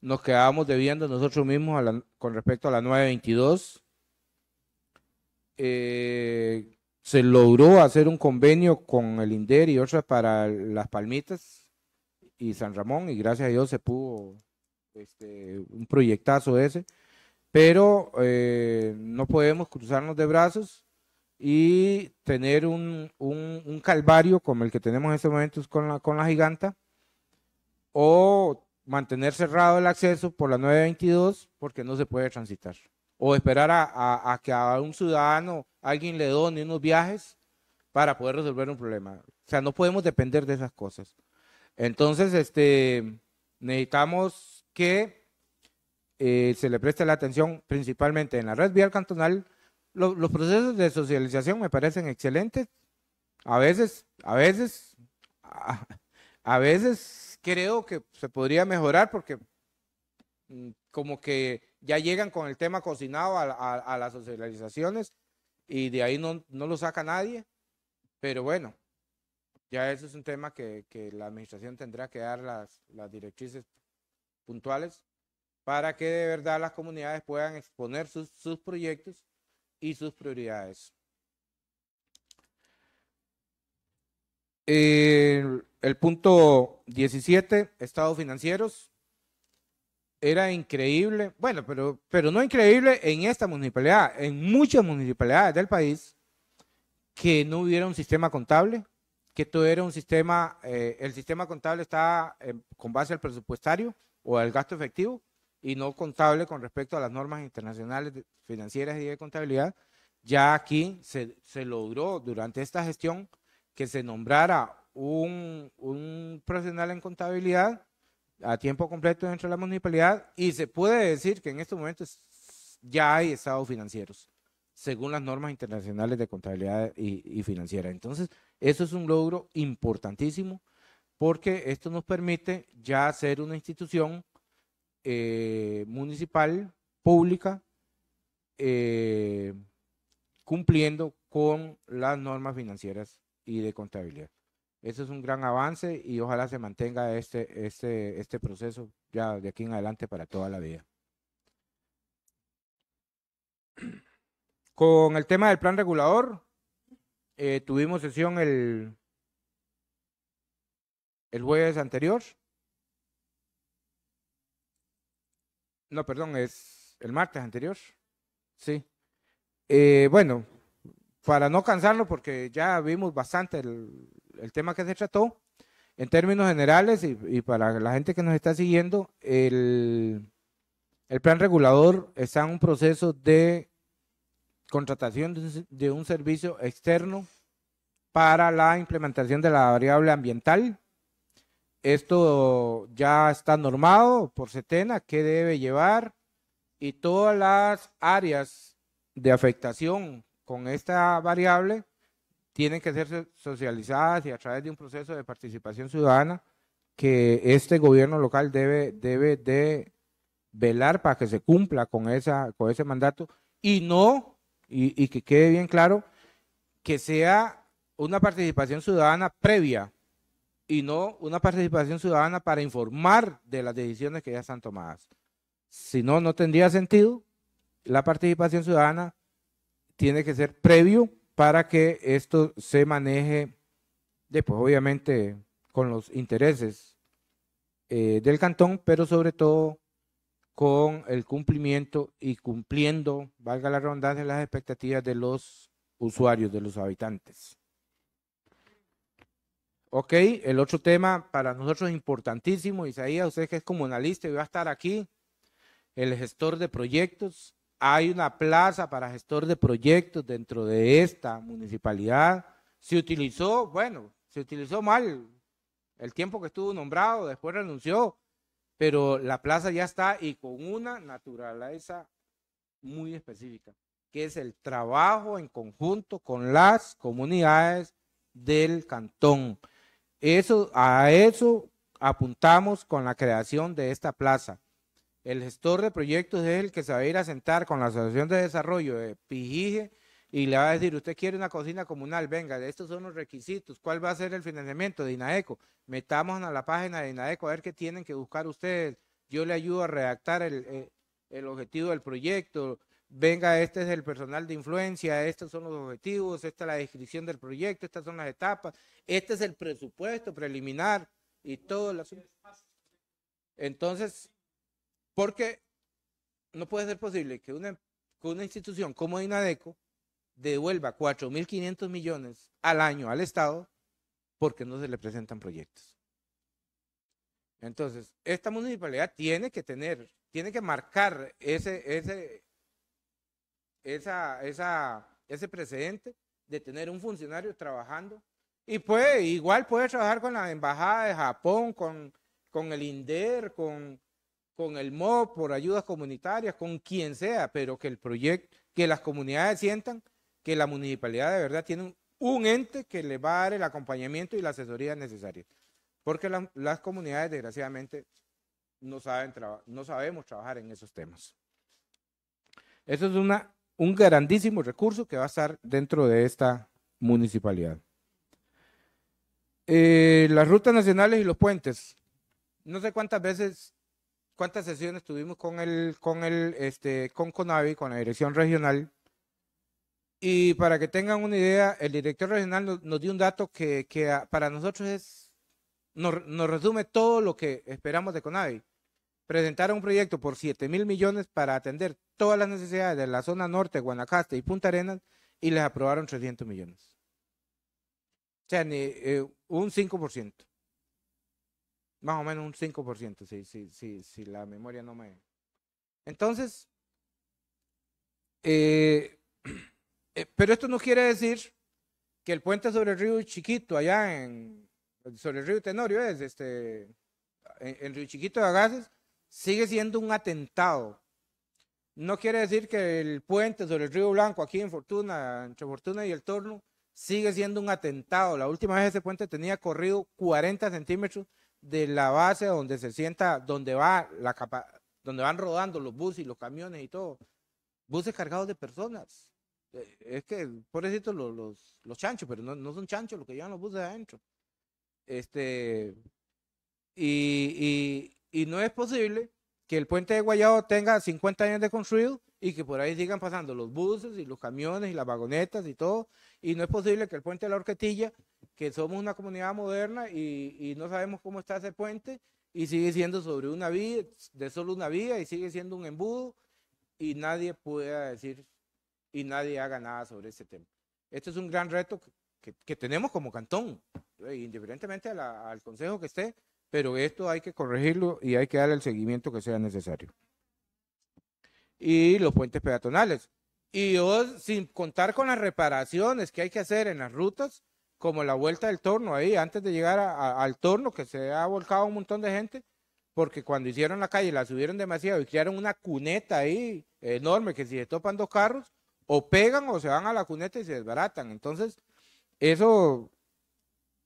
Nos quedamos debiendo a nosotros mismos con respecto a la 922. Eh, se logró hacer un convenio con el INDER y otras para las palmitas y San Ramón, y gracias a Dios se pudo este, un proyectazo ese. Pero eh, no podemos cruzarnos de brazos y tener un, un, calvario como el que tenemos en estos momentos con la, con la giganta, o mantener cerrado el acceso por la 922 porque no se puede transitar, o esperar a, a, a que a un ciudadano alguien le done unos viajes para poder resolver un problema. O sea, no podemos depender de esas cosas. Entonces, este, necesitamos que eh, se le preste la atención principalmente en la red vial cantonal. los procesos de socialización me parecen excelentes. A veces, a veces, a, veces creo que se podría mejorar porque mm, como que ya llegan con el tema cocinado a, las socializaciones y de ahí no, lo saca nadie. Pero bueno, ya eso es un tema que, la administración tendrá que dar las, las directrices puntuales para que de verdad las comunidades puedan exponer sus, proyectos y sus prioridades. el punto 17, estados financieros. Era increíble, bueno, pero, pero no increíble en esta municipalidad, en muchas municipalidades del país, que no hubiera un sistema contable, que todo era un sistema, eh, el sistema contable está eh, con base al presupuestario o al gasto efectivo y no contable con respecto a las normas internacionales financieras y de contabilidad. Ya aquí se, logró durante esta gestión que se nombrara un, un profesional en contabilidad a tiempo completo dentro de la municipalidad y se puede decir que en estos momentos ya hay estados financieros según las normas internacionales de contabilidad y, financiera. Entonces, eso es un logro importantísimo porque esto nos permite ya ser una institución eh, municipal, pública, eh, cumpliendo con las normas financieras y de contabilidad. Eso es un gran avance y ojalá se mantenga este, este, este proceso ya de aquí en adelante para toda la vida. Con el tema del plan regulador, eh, tuvimos sesión el, el jueves anterior. No, perdón, es el martes anterior. Sí. Eh, bueno, para no cansarlo, porque ya vimos bastante el, tema que se trató, en términos generales y, para la gente que nos está siguiendo, el, el plan regulador está en un proceso de contratación de un servicio externo para la implementación de la variable ambiental. Esto ya está normado por CETENA, que debe llevar y todas las áreas de afectación con esta variable tienen que ser socializadas y a través de un proceso de participación ciudadana que este gobierno local debe, debe de velar para que se cumpla con, esa, con ese mandato y no y, que quede bien claro, que sea una participación ciudadana previa y no una participación ciudadana para informar de las decisiones que ya están tomadas. Si no, no tendría sentido. La participación ciudadana tiene que ser previo para que esto se maneje, después obviamente con los intereses eh, del cantón, pero sobre todo con el cumplimiento y cumpliendo, valga la redundancia, las expectativas de los usuarios, de los habitantes. Ok, el otro tema para nosotros es importantísimo, Isaías, usted que es comunalista y va a estar aquí, el gestor de proyectos. Hay una plaza para gestor de proyectos dentro de esta municipalidad. Se utilizó, bueno, se utilizó mal el tiempo que estuvo nombrado, después renunció, pero la plaza ya está y con una naturaleza muy específica, que es el trabajo en conjunto con las comunidades del cantón. Eso, a eso apuntamos con la creación de esta plaza. El gestor de proyectos es el que se va a ir a sentar con la Asociación de Desarrollo de Pijije y le va a decir, usted quiere una cocina comunal, venga, estos son los requisitos, ¿cuál va a ser el financiamiento de INAECO? Metamos a la página de INAECO a ver qué tienen que buscar ustedes, yo le ayudo a redactar eh, el, objetivo del proyecto, venga, este es el personal de influencia, estos son los objetivos, esta es la descripción del proyecto, estas son las etapas, este es el presupuesto preliminar y todo. La... Entonces, porque no puede ser posible que una, que una institución como INADECO devuelva 4.500 millones al año al Estado porque no se le presentan proyectos. Entonces, esta municipalidad tiene que tener, tiene que marcar ese, esa, esa, ese precedente de tener un funcionario trabajando. Y puede, igual puede trabajar con la Embajada de Japón, con, con el INDER, con, con el MOB, por ayudas comunitarias, con quien sea, pero que el proyecto, que las comunidades sientan que la municipalidad de verdad tiene un, ente que le va a dar el acompañamiento y la asesoría necesaria. Porque las comunidades, desgraciadamente, no, saben no sabemos trabajar en esos temas. Eso es una, un grandísimo recurso que va a estar dentro de esta municipalidad. Eh, las rutas nacionales y los puentes. No sé cuántas veces, cuántas sesiones tuvimos con el, con el, este, con Conavi, con la dirección regional, y para que tengan una idea, el director regional nos, dio un dato que, ah, para nosotros es, nos, resume todo lo que esperamos de CONAVI. Presentaron un proyecto por 7 mil millones para atender todas las necesidades de la zona norte, Guanacaste y Punta Arenas y les aprobaron 300 millones. O sea, ni, eh, un 5%. Más o menos un 5%, si, si, si, si la memoria no me... Entonces, eh, Eh, pero esto no quiere decir que el puente sobre el río Chiquito, allá en, sobre el río Tenorio, es este, en, el Río Chiquito de Agases, sigue siendo un atentado. No quiere decir que el puente sobre el río Blanco, aquí en Fortuna, entre Fortuna y el Torno, sigue siendo un atentado. La última vez ese puente tenía corrido 40 centímetros de la base donde se sienta, donde va la donde van rodando los buses y los camiones y todo. Buses cargados de personas. Eh, es que, por los, los, chanchos, pero no, no son chanchos los que llevan los buses adentro. Este, y, no es posible que el puente de Guayao tenga 50 años de construido y que por ahí sigan pasando los buses y los camiones y las vagonetas y todo. Y no es posible que el puente de la Orquetilla, que somos una comunidad moderna y, y no sabemos cómo está ese puente, y sigue siendo sobre una vía, de solo una vía, y sigue siendo un embudo, y nadie pueda decir y nadie haga nada sobre este tema. Este es un gran reto que, que, tenemos como cantón, eh, indiferentemente al consejo que esté, pero esto hay que corregirlo y hay que darle el seguimiento que sea necesario. Y los puentes peatonales. Y sin contar con las reparaciones que hay que hacer en las rutas, como la vuelta del torno ahí, antes de llegar al torno, que se ha volcado un montón de gente, porque cuando hicieron la calle la subieron demasiado y crearon una cuneta ahí enorme, que si se topan dos carros, o pegan o se van a la cuneta y se desbaratan. Entonces, eso,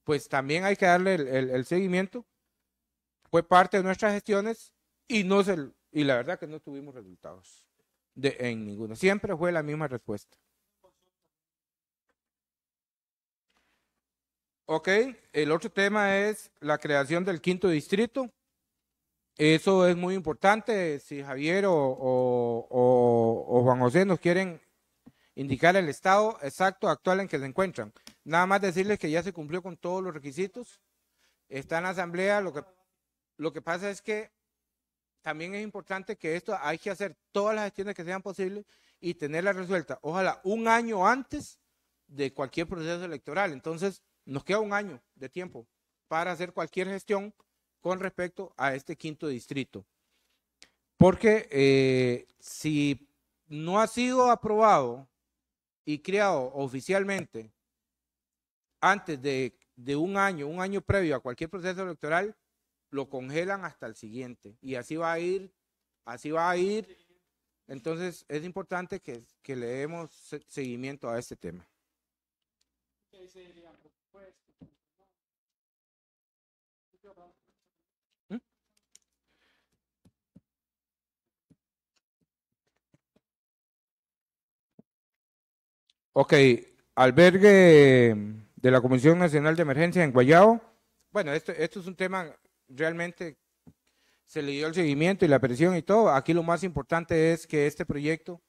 pues también hay que darle el, seguimiento. Fue parte de nuestras gestiones y no se, y la verdad que no tuvimos resultados de, en ninguno. Siempre fue la misma respuesta. Ok, el otro tema es la creación del quinto distrito. Eso es muy importante. Si Javier o, o Juan José nos quieren indicar el estado exacto actual en que se encuentran. Nada más decirles que ya se cumplió con todos los requisitos, está en asamblea, lo que, lo que pasa es que también es importante que esto hay que hacer todas las gestiones que sean posibles y tenerla resuelta, ojalá un año antes de cualquier proceso electoral. Entonces, nos queda un año de tiempo para hacer cualquier gestión con respecto a este quinto distrito. Porque eh, si no ha sido aprobado y creado oficialmente antes de, un año, un año previo a cualquier proceso electoral, lo congelan hasta el siguiente. Y así va a ir, así va a ir. Entonces es importante que, que le demos seguimiento a este tema. Pues, Ok, albergue de la Comisión Nacional de Emergencia en Guayao. Bueno, esto, esto es un tema realmente se le dio el seguimiento y la presión y todo. Aquí lo más importante es que este proyecto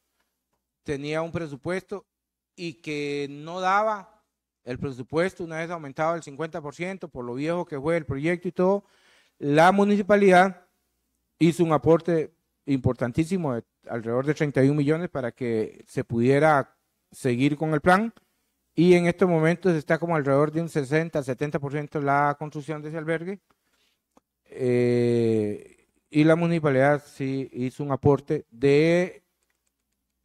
tenía un presupuesto y que no daba el presupuesto, una vez aumentado el 50% por lo viejo que fue el proyecto y todo, la municipalidad hizo un aporte importantísimo de alrededor de 31 millones para que se pudiera seguir con el plan. Y en estos momentos está como alrededor de un 60-70% la construcción de ese albergue. Eh, y la municipalidad sí hizo un aporte de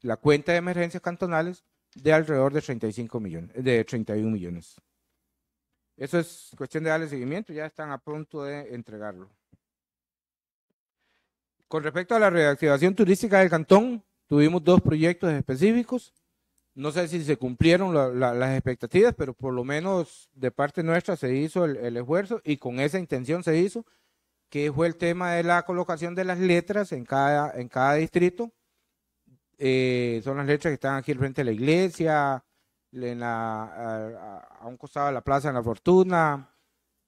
la cuenta de emergencias cantonales de alrededor de 35 millones, de 31 millones. Eso es cuestión de darle seguimiento, ya están a punto de entregarlo. Con respecto a la reactivación turística del cantón, tuvimos dos proyectos específicos no sé si se cumplieron las expectativas, pero por lo menos de parte nuestra se hizo el, esfuerzo y con esa intención se hizo, que fue el tema de la colocación de las letras en cada, en cada distrito. Eh, son las letras que están aquí frente a la iglesia, a, un costado de la Plaza en La Fortuna,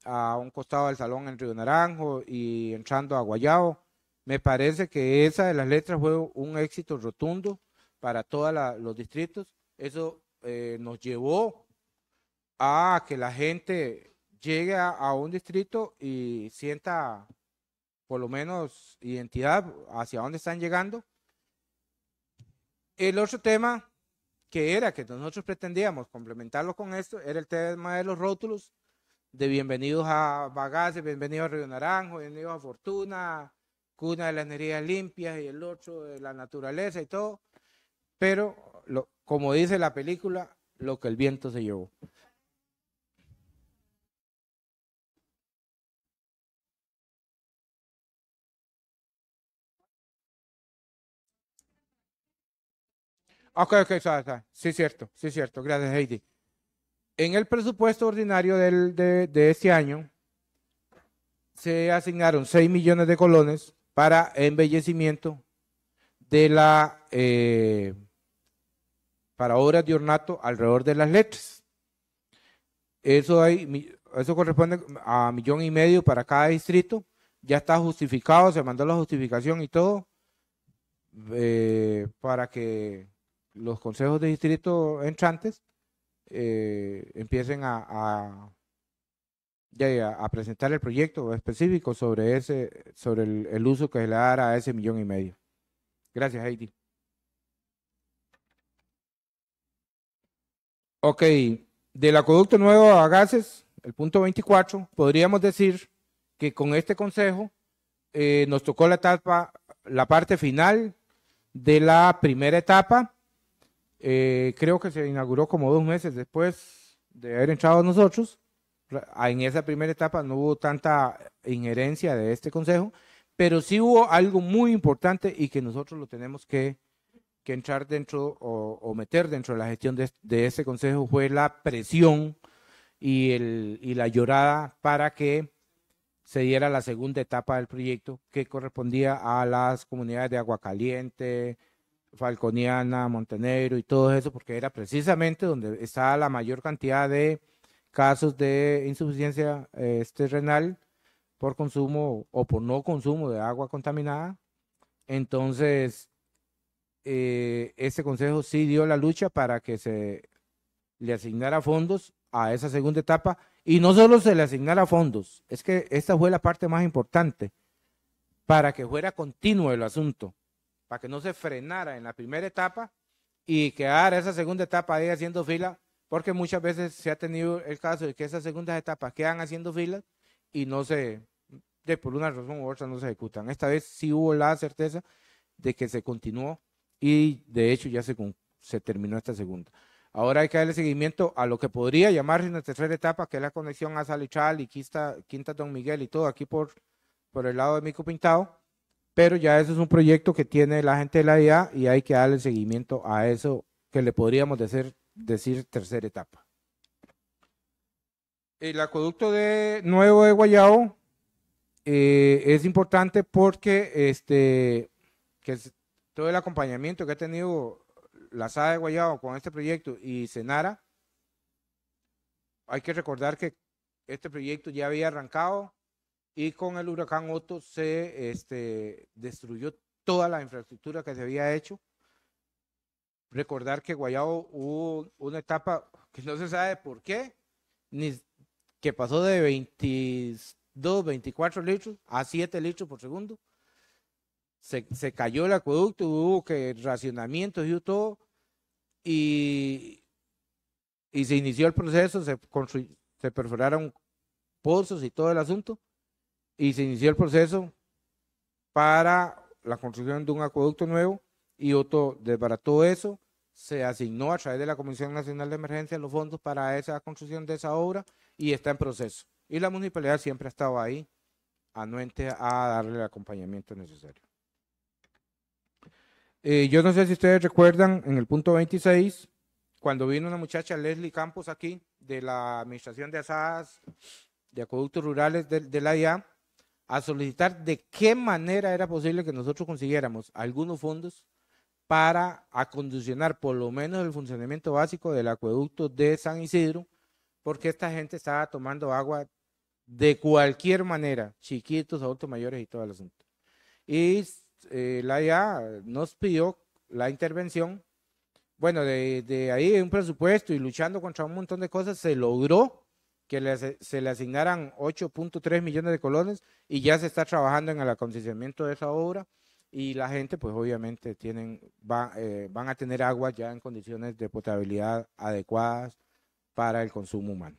a un costado del Salón en Río Naranjo y entrando a Guayao. Me parece que esa de las letras fue un éxito rotundo para todos los distritos eso eh, nos llevó a que la gente llegue a, un distrito y sienta por lo menos identidad hacia dónde están llegando. El otro tema que era que nosotros pretendíamos complementarlo con esto era el tema de los rótulos de bienvenidos a Bagace, bienvenidos a Río Naranjo, bienvenidos a Fortuna, cuna de las energías limpias y el otro de la naturaleza y todo. Pero como dice la película, lo que el viento se llevó. Ok, ok, está, está. sí, cierto, sí, cierto. Gracias, Heidi. En el presupuesto ordinario del, de, de, este año, se asignaron 6 millones de colones para embellecimiento de la eh, para obras de ornato alrededor de las letras. Eso, hay, eso corresponde a millón y medio para cada distrito. Ya está justificado, se mandó la justificación y todo eh, para que los consejos de distrito entrantes eh, empiecen a, presentar el proyecto específico sobre, ese, sobre el, uso que se le dará a ese millón y medio. Gracias, Heidi. Ok, del acueducto nuevo a gases, el punto 24, podríamos decir que con este consejo eh, nos tocó la etapa, la parte final de la primera etapa. Eh, creo que se inauguró como dos meses después de haber entrado nosotros. Ah, en esa primera etapa no hubo tanta injerencia de este consejo, pero sí hubo algo muy importante y que nosotros lo tenemos que que entrar dentro o, meter dentro de la gestión de, de, ese consejo fue la presión y, el, y la llorada para que se diera la segunda etapa del proyecto que correspondía a las comunidades de Aguacaliente, Falconiana, Montenegro y todo eso, porque era precisamente donde estaba la mayor cantidad de casos de insuficiencia eh, este, renal por consumo o por no consumo de agua contaminada. Entonces, este consejo sí dio la lucha para que se le asignara fondos a esa segunda etapa y no solo se le asignara fondos, es que esta fue la parte más importante para que fuera continuo el asunto, para que no se frenara en la primera etapa y quedara esa segunda etapa ahí haciendo fila, porque muchas veces se ha tenido el caso de que esas segundas etapas quedan haciendo filas y no se, de por una razón u otra, no se ejecutan. Esta vez sí hubo la certeza de que se continuó y de hecho ya se, se terminó esta segunda. Ahora hay que darle seguimiento a lo que podría llamarse una tercera etapa, que es la conexión a Salichal y Quinta, Don Miguel y todo aquí por, por el lado de Mico Pintado. Pero ya eso es un proyecto que tiene la gente de la IA y hay que darle seguimiento a eso que le podríamos decir, decir tercera etapa. El acueducto de nuevo de Guayao eh, es importante porque este, que todo el acompañamiento que ha tenido la SAD de Guayabo con este proyecto y Senara, hay que recordar que este proyecto ya había arrancado y con el huracán Otto se este, destruyó toda la infraestructura que se había hecho. Recordar que Guayabo hubo una etapa que no se sabe por qué, ni que pasó de 22, 24 litros a 7 litros por segundo se, cayó el acueducto, hubo que racionamientos y todo, y, y se inició el proceso, se, se perforaron pozos y todo el asunto, y se inició el proceso para la construcción de un acueducto nuevo, y otro desbarató eso, se asignó a través de la Comisión Nacional de Emergencia los fondos para esa construcción de esa obra y está en proceso. Y la municipalidad siempre ha estado ahí, anuente a darle el acompañamiento necesario. Eh, yo no sé si ustedes recuerdan en el punto 26, cuando vino una muchacha, Leslie Campos, aquí, de la Administración de Asadas de Acueductos Rurales de, de la IA, a solicitar de qué manera era posible que nosotros consiguiéramos algunos fondos para acondicionar por lo menos el funcionamiento básico del acueducto de San Isidro, porque esta gente estaba tomando agua de cualquier manera, chiquitos, adultos mayores y todo el asunto. Y eh, la IA nos pidió la intervención. Bueno, de, ahí un presupuesto y luchando contra un montón de cosas, se logró que se le asignaran 8.3 millones de colones y ya se está trabajando en el acondicionamiento de esa obra y la gente pues obviamente tienen, eh, van a tener agua ya en condiciones de potabilidad adecuadas para el consumo humano.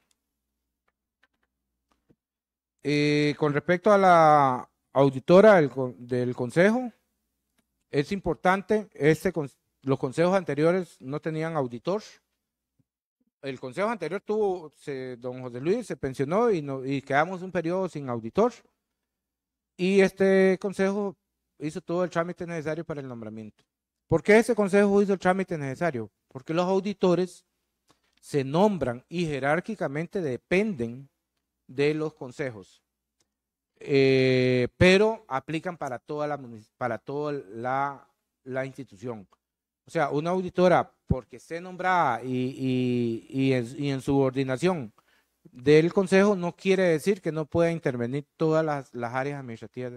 Eh, con respecto a la auditora del, Consejo. Es importante, este, los consejos anteriores no tenían auditor. El consejo anterior tuvo, don José Luis se pensionó y, no, y quedamos un periodo sin auditor. Y este consejo hizo todo el trámite necesario para el nombramiento. ¿Por qué ese consejo hizo el trámite necesario? Porque los auditores se nombran y jerárquicamente dependen de los consejos. Eh, pero aplican para toda la, para toda la, institución. O sea, una auditora, porque esté nombrada y, en, subordinación del Consejo, no quiere decir que no pueda intervenir todas las, áreas administrativas.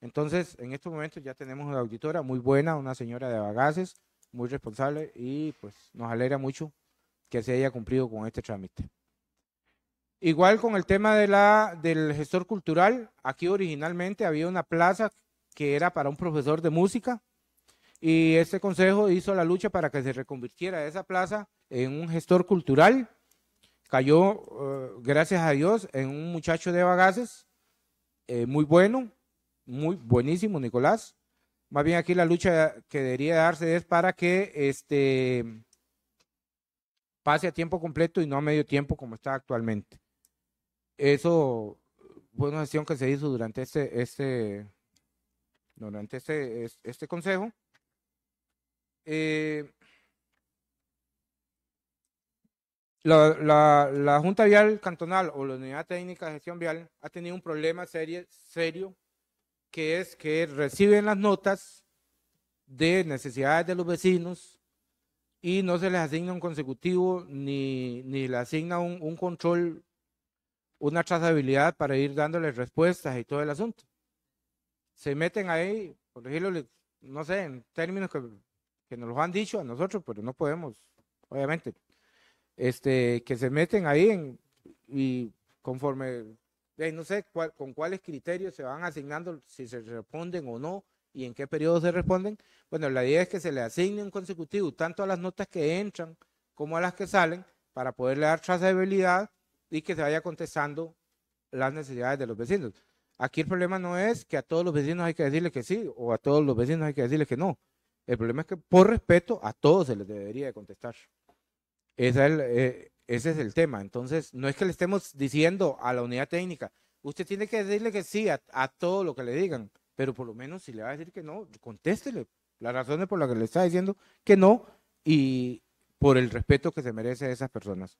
Entonces, en estos momentos ya tenemos una auditora muy buena, una señora de bagaces, muy responsable y pues nos alegra mucho que se haya cumplido con este trámite. Igual con el tema de la, del gestor cultural, aquí originalmente había una plaza que era para un profesor de música y este consejo hizo la lucha para que se reconvirtiera esa plaza en un gestor cultural. Cayó, eh, gracias a Dios, en un muchacho de Bagaces, eh, muy bueno, muy buenísimo, Nicolás. Más bien aquí la lucha que debería darse es para que este pase a tiempo completo y no a medio tiempo como está actualmente eso fue una gestión que se hizo durante este, este, durante este, este consejo. Eh, la, la, Junta Vial Cantonal o la Unidad Técnica de Gestión Vial ha tenido un problema serio, que es que reciben las notas de necesidades de los vecinos y no se les asigna un consecutivo ni, ni le asigna un, un control una trazabilidad para ir dándoles respuestas y todo el asunto. Se meten ahí, por decirlo, no sé, en términos que, que nos lo han dicho a nosotros, pero no podemos, obviamente, este, que se meten ahí en, y conforme, no sé con cuáles criterios se van asignando, si se responden o no, y en qué periodo se responden. Bueno, la idea es que se le asigne un consecutivo tanto a las notas que entran como a las que salen para poderle dar trazabilidad y que se vaya contestando las necesidades de los vecinos. Aquí el problema no es que a todos los vecinos hay que decirle que sí o a todos los vecinos hay que decirle que no. El problema es que por respeto a todos se les debería de contestar. Ese es, el, eh, ese es el tema. Entonces, no es que le estemos diciendo a la unidad técnica, usted tiene que decirle que sí a, todo lo que le digan, pero por lo menos si le va a decir que no, contéstele razón razones por la que le está diciendo que no y por el respeto que se merece a esas personas.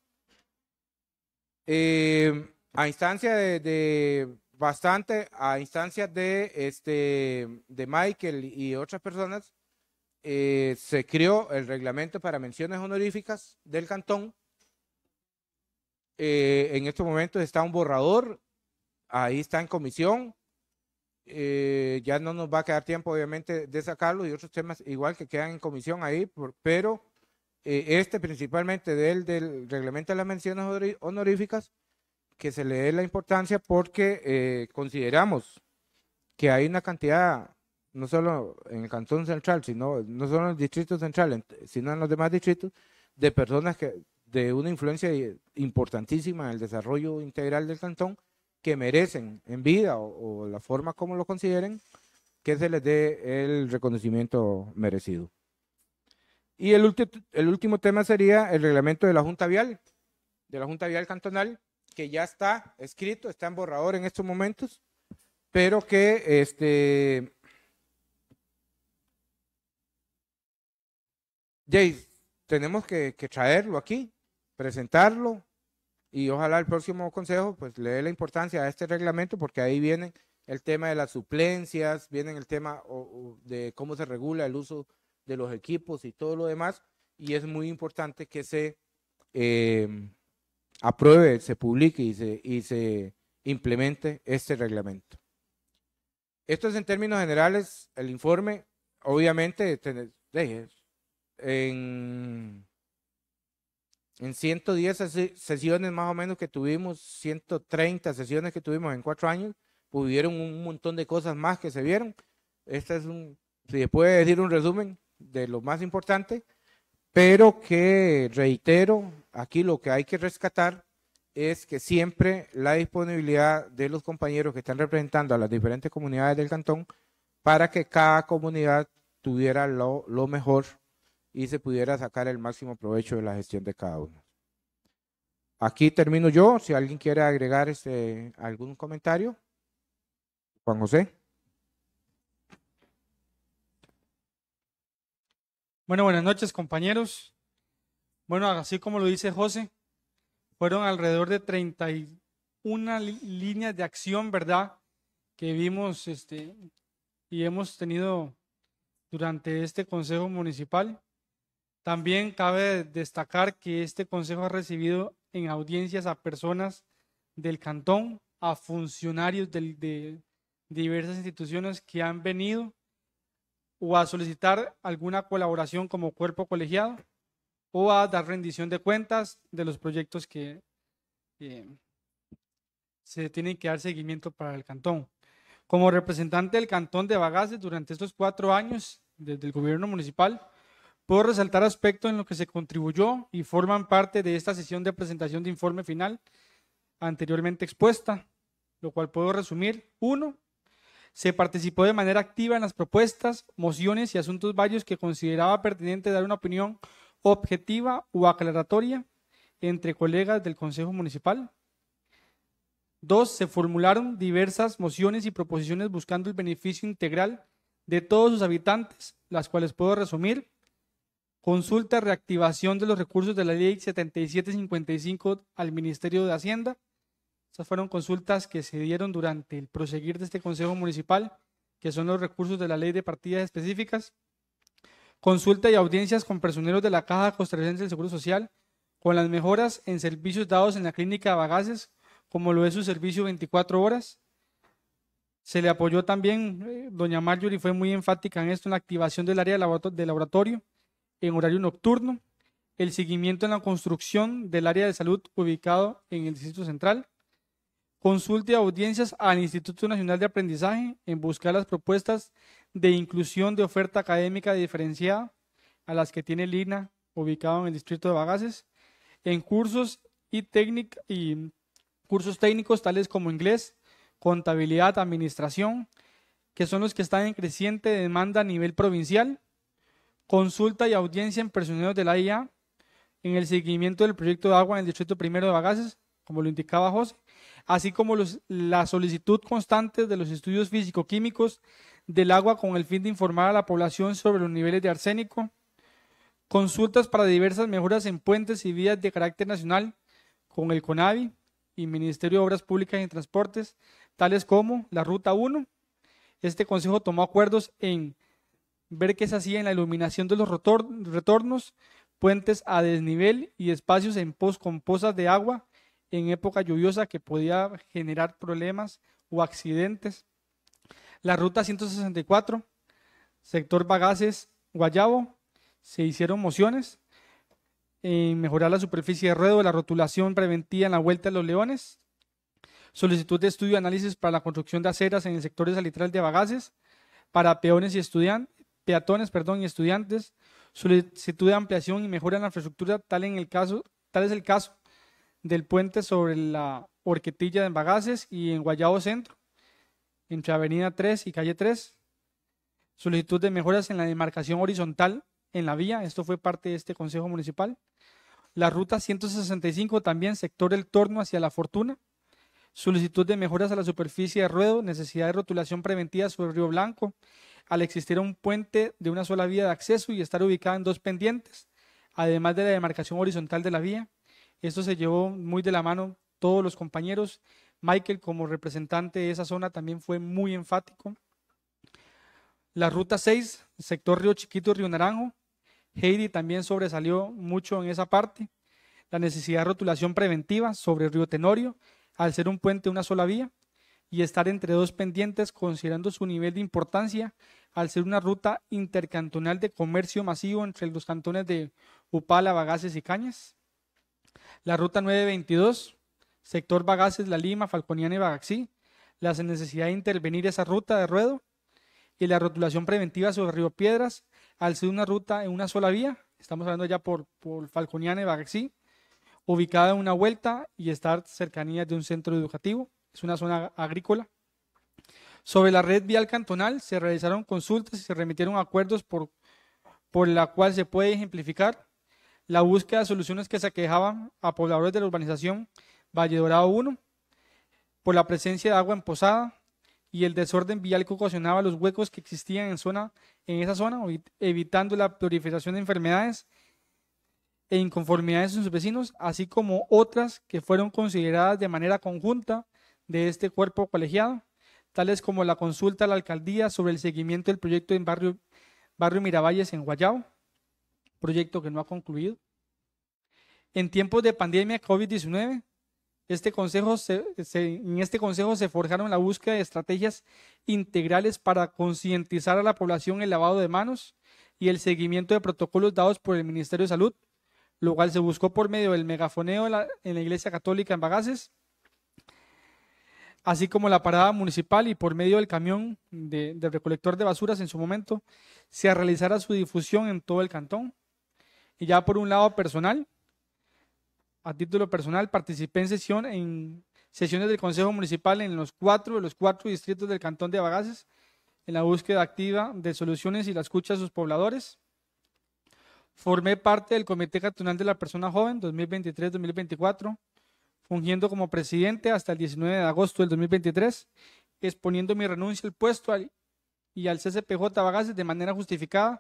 Eh, a instancia de, bastante, a instancia de, este, de Michael y otras personas, eh, se creó el reglamento para menciones honoríficas del cantón. Eh, en estos momentos está un borrador, ahí está en comisión. ya no nos va a quedar tiempo, obviamente, de sacarlo y otros temas igual que quedan en comisión ahí, pero eh, este principalmente del, del reglamento de las menciones honoríficas, que se le dé la importancia porque eh, consideramos que hay una cantidad, no solo en el Cantón Central, sino no solo en el Distrito Central, sino en los demás distritos, de personas que de una influencia importantísima en el desarrollo integral del cantón, que merecen en vida o la forma como lo consideren, que se les dé el reconocimiento merecido. Y el, el último tema sería el reglamento de la Junta Vial, de la Junta Vial Cantonal, que ya está escrito, está en borrador en estos momentos, pero que este... Jay, tenemos que, que traerlo aquí, presentarlo, y ojalá el próximo consejo pues le dé la importancia a este reglamento porque ahí viene el tema de las suplencias, viene el tema de cómo se regula el uso de los equipos y todo lo demás. Y es muy importante que se eh, apruebe, se publique y se, implemente este reglamento. Esto es en términos generales el informe. Obviamente, en, en 110 sesiones más o menos que tuvimos, 130 sesiones que tuvimos en cuatro años, pudieron un montón de cosas más que se vieron. Este es un, si puede decir un resumen, de lo más importante, pero que reitero, aquí lo que hay que rescatar es que siempre la disponibilidad de los compañeros que están representando a las diferentes comunidades del cantón para que cada comunidad tuviera lo, mejor y se pudiera sacar el máximo provecho de la gestión de cada uno. Aquí termino yo, si alguien quiere agregar este, algún comentario. Juan José. Bueno, buenas noches compañeros. Bueno, así como lo dice José, fueron alrededor de 31 líneas de acción, ¿verdad? Que vimos este, y hemos tenido durante este Consejo Municipal. También cabe destacar que este Consejo ha recibido en audiencias a personas del cantón, a funcionarios de diversas instituciones que han venido o a solicitar alguna colaboración como cuerpo colegiado o a dar rendición de cuentas de los proyectos que se tienen que dar seguimiento para el cantón. Como representante del cantón de Bagaces durante estos cuatro años desde el gobierno municipal, puedo resaltar aspectos en los que se contribuyó y forman parte de esta sesión de presentación de informe final anteriormente expuesta, lo cual puedo resumir. Uno, se participó de manera activa en las propuestas, mociones y asuntos varios que consideraba pertinente dar una opinión objetiva o aclaratoria entre colegas del Consejo Municipal. Dos, se formularon diversas mociones y proposiciones buscando el beneficio integral de todos sus habitantes, las cuales puedo resumir. Consulta reactivación de los recursos de la Ley 7755 al Ministerio de Hacienda estas fueron consultas que se dieron durante el proseguir de este Consejo Municipal, que son los recursos de la Ley de Partidas Específicas. Consulta y audiencias con personeros de la Caja Costarricense del Seguro Social, con las mejoras en servicios dados en la Clínica de Bagaces, como lo es su servicio 24 horas. Se le apoyó también, eh, doña Marjorie fue muy enfática en esto, en la activación del área de laboratorio en horario nocturno, el seguimiento en la construcción del área de salud ubicado en el Distrito Central, Consulte audiencias al Instituto Nacional de Aprendizaje en buscar las propuestas de inclusión de oferta académica diferenciada a las que tiene Lina, ubicado en el distrito de Bagaces, en cursos y, y cursos técnicos tales como inglés, contabilidad, administración, que son los que están en creciente demanda a nivel provincial, consulta y audiencia en personeros de la IA, en el seguimiento del proyecto de agua en el distrito primero de Bagaces, como lo indicaba José, así como la solicitud constante de los estudios físico-químicos del agua con el fin de informar a la población sobre los niveles de arsénico, consultas para diversas mejoras en puentes y vías de carácter nacional con el CONAVI y Ministerio de Obras Públicas y Transportes, tales como la Ruta 1. Este consejo tomó acuerdos en ver qué se hacía en la iluminación de los retornos, puentes a desnivel y espacios en pos con pozas de agua en época lluviosa que podía generar problemas o accidentes. La ruta 164, sector Bagaces, Guayabo, se hicieron mociones en mejorar la superficie de ruedo, la rotulación preventiva en la Vuelta de los Leones, solicitud de estudio y análisis para la construcción de aceras en el sector salitral de Bagaces para peones y estudiantes, peatones perdón, y estudiantes, solicitud de ampliación y mejora en la infraestructura, tal, en el caso, tal es el caso del puente sobre la Orquetilla de Embagaces y en Guayabo Centro, entre Avenida 3 y Calle 3. Solicitud de mejoras en la demarcación horizontal en la vía. Esto fue parte de este Consejo Municipal. La ruta 165 también, sector El Torno hacia La Fortuna. Solicitud de mejoras a la superficie de ruedo, necesidad de rotulación preventiva sobre el Río Blanco, al existir un puente de una sola vía de acceso y estar ubicada en dos pendientes, además de la demarcación horizontal de la vía esto se llevó muy de la mano todos los compañeros. Michael como representante de esa zona también fue muy enfático. La ruta 6, sector Río Chiquito, y Río Naranjo. Heidi también sobresalió mucho en esa parte. La necesidad de rotulación preventiva sobre el Río Tenorio, al ser un puente una sola vía y estar entre dos pendientes considerando su nivel de importancia al ser una ruta intercantonal de comercio masivo entre los cantones de Upala, Bagaces y Cañas la ruta 922, sector Bagaces, La Lima, Falconiana y Bagaxí, la necesidad de intervenir esa ruta de ruedo y la rotulación preventiva sobre Río Piedras, al ser una ruta en una sola vía, estamos hablando ya por, por Falconiana y Bagaxí, ubicada en una vuelta y estar cercanía de un centro educativo, es una zona agrícola. Sobre la red vial cantonal se realizaron consultas y se remitieron acuerdos por, por la cual se puede ejemplificar la búsqueda de soluciones que se aquejaban a pobladores de la urbanización Valle Dorado 1 por la presencia de agua en Posada y el desorden vial que ocasionaba los huecos que existían en, zona, en esa zona, evitando la proliferación de enfermedades e inconformidades en sus vecinos, así como otras que fueron consideradas de manera conjunta de este cuerpo colegiado, tales como la consulta a la alcaldía sobre el seguimiento del proyecto en barrio, barrio Miravalles en Guayao, proyecto que no ha concluido. En tiempos de pandemia COVID-19, este consejo se, en este consejo se forjaron la búsqueda de estrategias integrales para concientizar a la población el lavado de manos y el seguimiento de protocolos dados por el Ministerio de Salud, lo cual se buscó por medio del megafoneo en la, Iglesia Católica en Bagaces, así como la parada municipal y por medio del camión de, de recolector de basuras en su momento, se realizará su difusión en todo el cantón. Y ya por un lado personal, a título personal, participé en sesión en sesiones del Consejo Municipal en los cuatro de los cuatro distritos del Cantón de Abagaces, en la búsqueda activa de soluciones y la escucha a sus pobladores. Formé parte del Comité Catunal de la Persona Joven 2023-2024, fungiendo como presidente hasta el 19 de agosto del 2023, exponiendo mi renuncia al puesto y al CCPJ Bagaces de manera justificada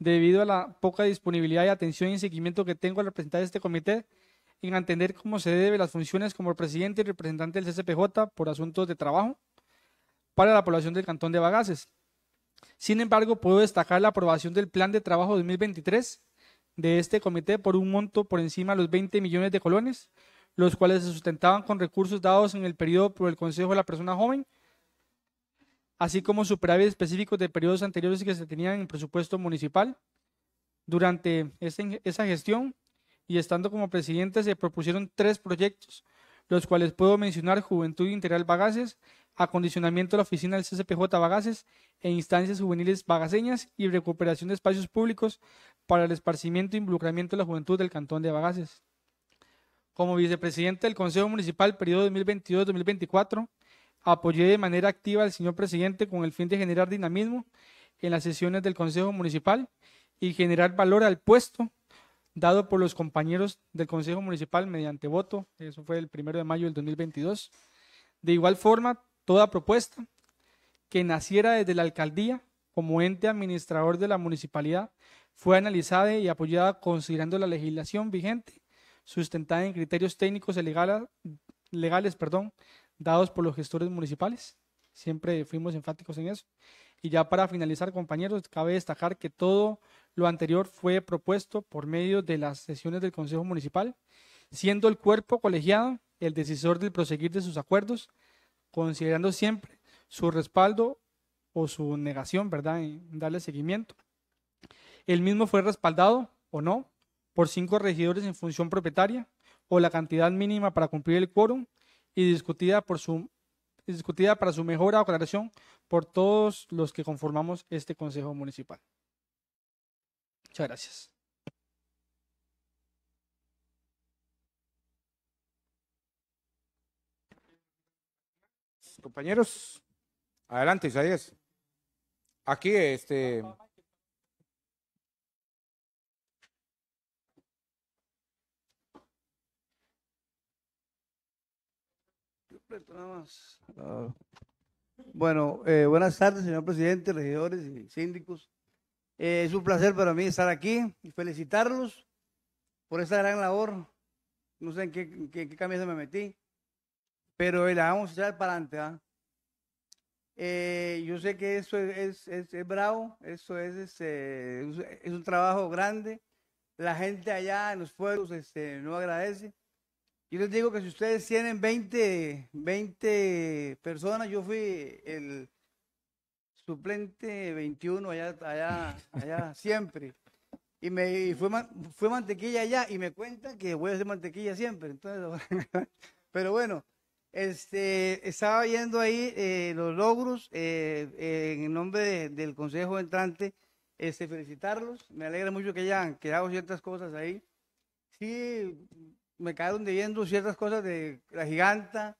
debido a la poca disponibilidad y atención y seguimiento que tengo al representar este comité en entender cómo se deben las funciones como presidente y representante del CCPJ por asuntos de trabajo para la población del Cantón de Bagaces. Sin embargo, puedo destacar la aprobación del Plan de Trabajo 2023 de este comité por un monto por encima de los 20 millones de colones, los cuales se sustentaban con recursos dados en el periodo por el Consejo de la Persona Joven así como superávit específicos de periodos anteriores que se tenían en presupuesto municipal. Durante esa gestión y estando como presidente se propusieron tres proyectos, los cuales puedo mencionar Juventud Integral Bagaces, acondicionamiento de la oficina del CCPJ Bagaces e instancias juveniles bagaceñas y recuperación de espacios públicos para el esparcimiento e involucramiento de la juventud del Cantón de Bagaces. Como vicepresidente del Consejo Municipal, periodo 2022-2024, Apoyé de manera activa al señor presidente con el fin de generar dinamismo en las sesiones del Consejo Municipal y generar valor al puesto dado por los compañeros del Consejo Municipal mediante voto. Eso fue el primero de mayo del 2022. De igual forma, toda propuesta que naciera desde la alcaldía como ente administrador de la municipalidad fue analizada y apoyada considerando la legislación vigente, sustentada en criterios técnicos y legales, legales perdón, dados por los gestores municipales. Siempre fuimos enfáticos en eso. Y ya para finalizar, compañeros, cabe destacar que todo lo anterior fue propuesto por medio de las sesiones del Consejo Municipal, siendo el cuerpo colegiado el decisor del proseguir de sus acuerdos, considerando siempre su respaldo o su negación, ¿verdad?, en darle seguimiento. El mismo fue respaldado o no por cinco regidores en función propietaria o la cantidad mínima para cumplir el quórum y discutida, por su, discutida para su mejora o aclaración por todos los que conformamos este Consejo Municipal. Muchas gracias. Compañeros, adelante, Isaías. Aquí, este. bueno, eh, buenas tardes, señor presidente, regidores y síndicos. Eh, es un placer para mí estar aquí y felicitarlos por esta gran labor. No sé en qué, camisa me metí, pero la vamos a echar para adelante. ¿ah? Eh, yo sé que eso es, bravo, eso es, este, es un trabajo grande. La gente allá en los pueblos este, no agradece yo les digo que si ustedes tienen 20, personas, yo fui el suplente 21 allá, allá, siempre. Y me fue, fue, mantequilla allá y me cuentan que voy a hacer mantequilla siempre. Entonces, pero bueno, este, estaba viendo ahí eh, los logros eh, eh, en nombre del Consejo Entrante. Este, felicitarlos. Me alegra mucho que hayan quedado ciertas cosas ahí. Sí, me quedaron debiendo ciertas cosas de La Giganta,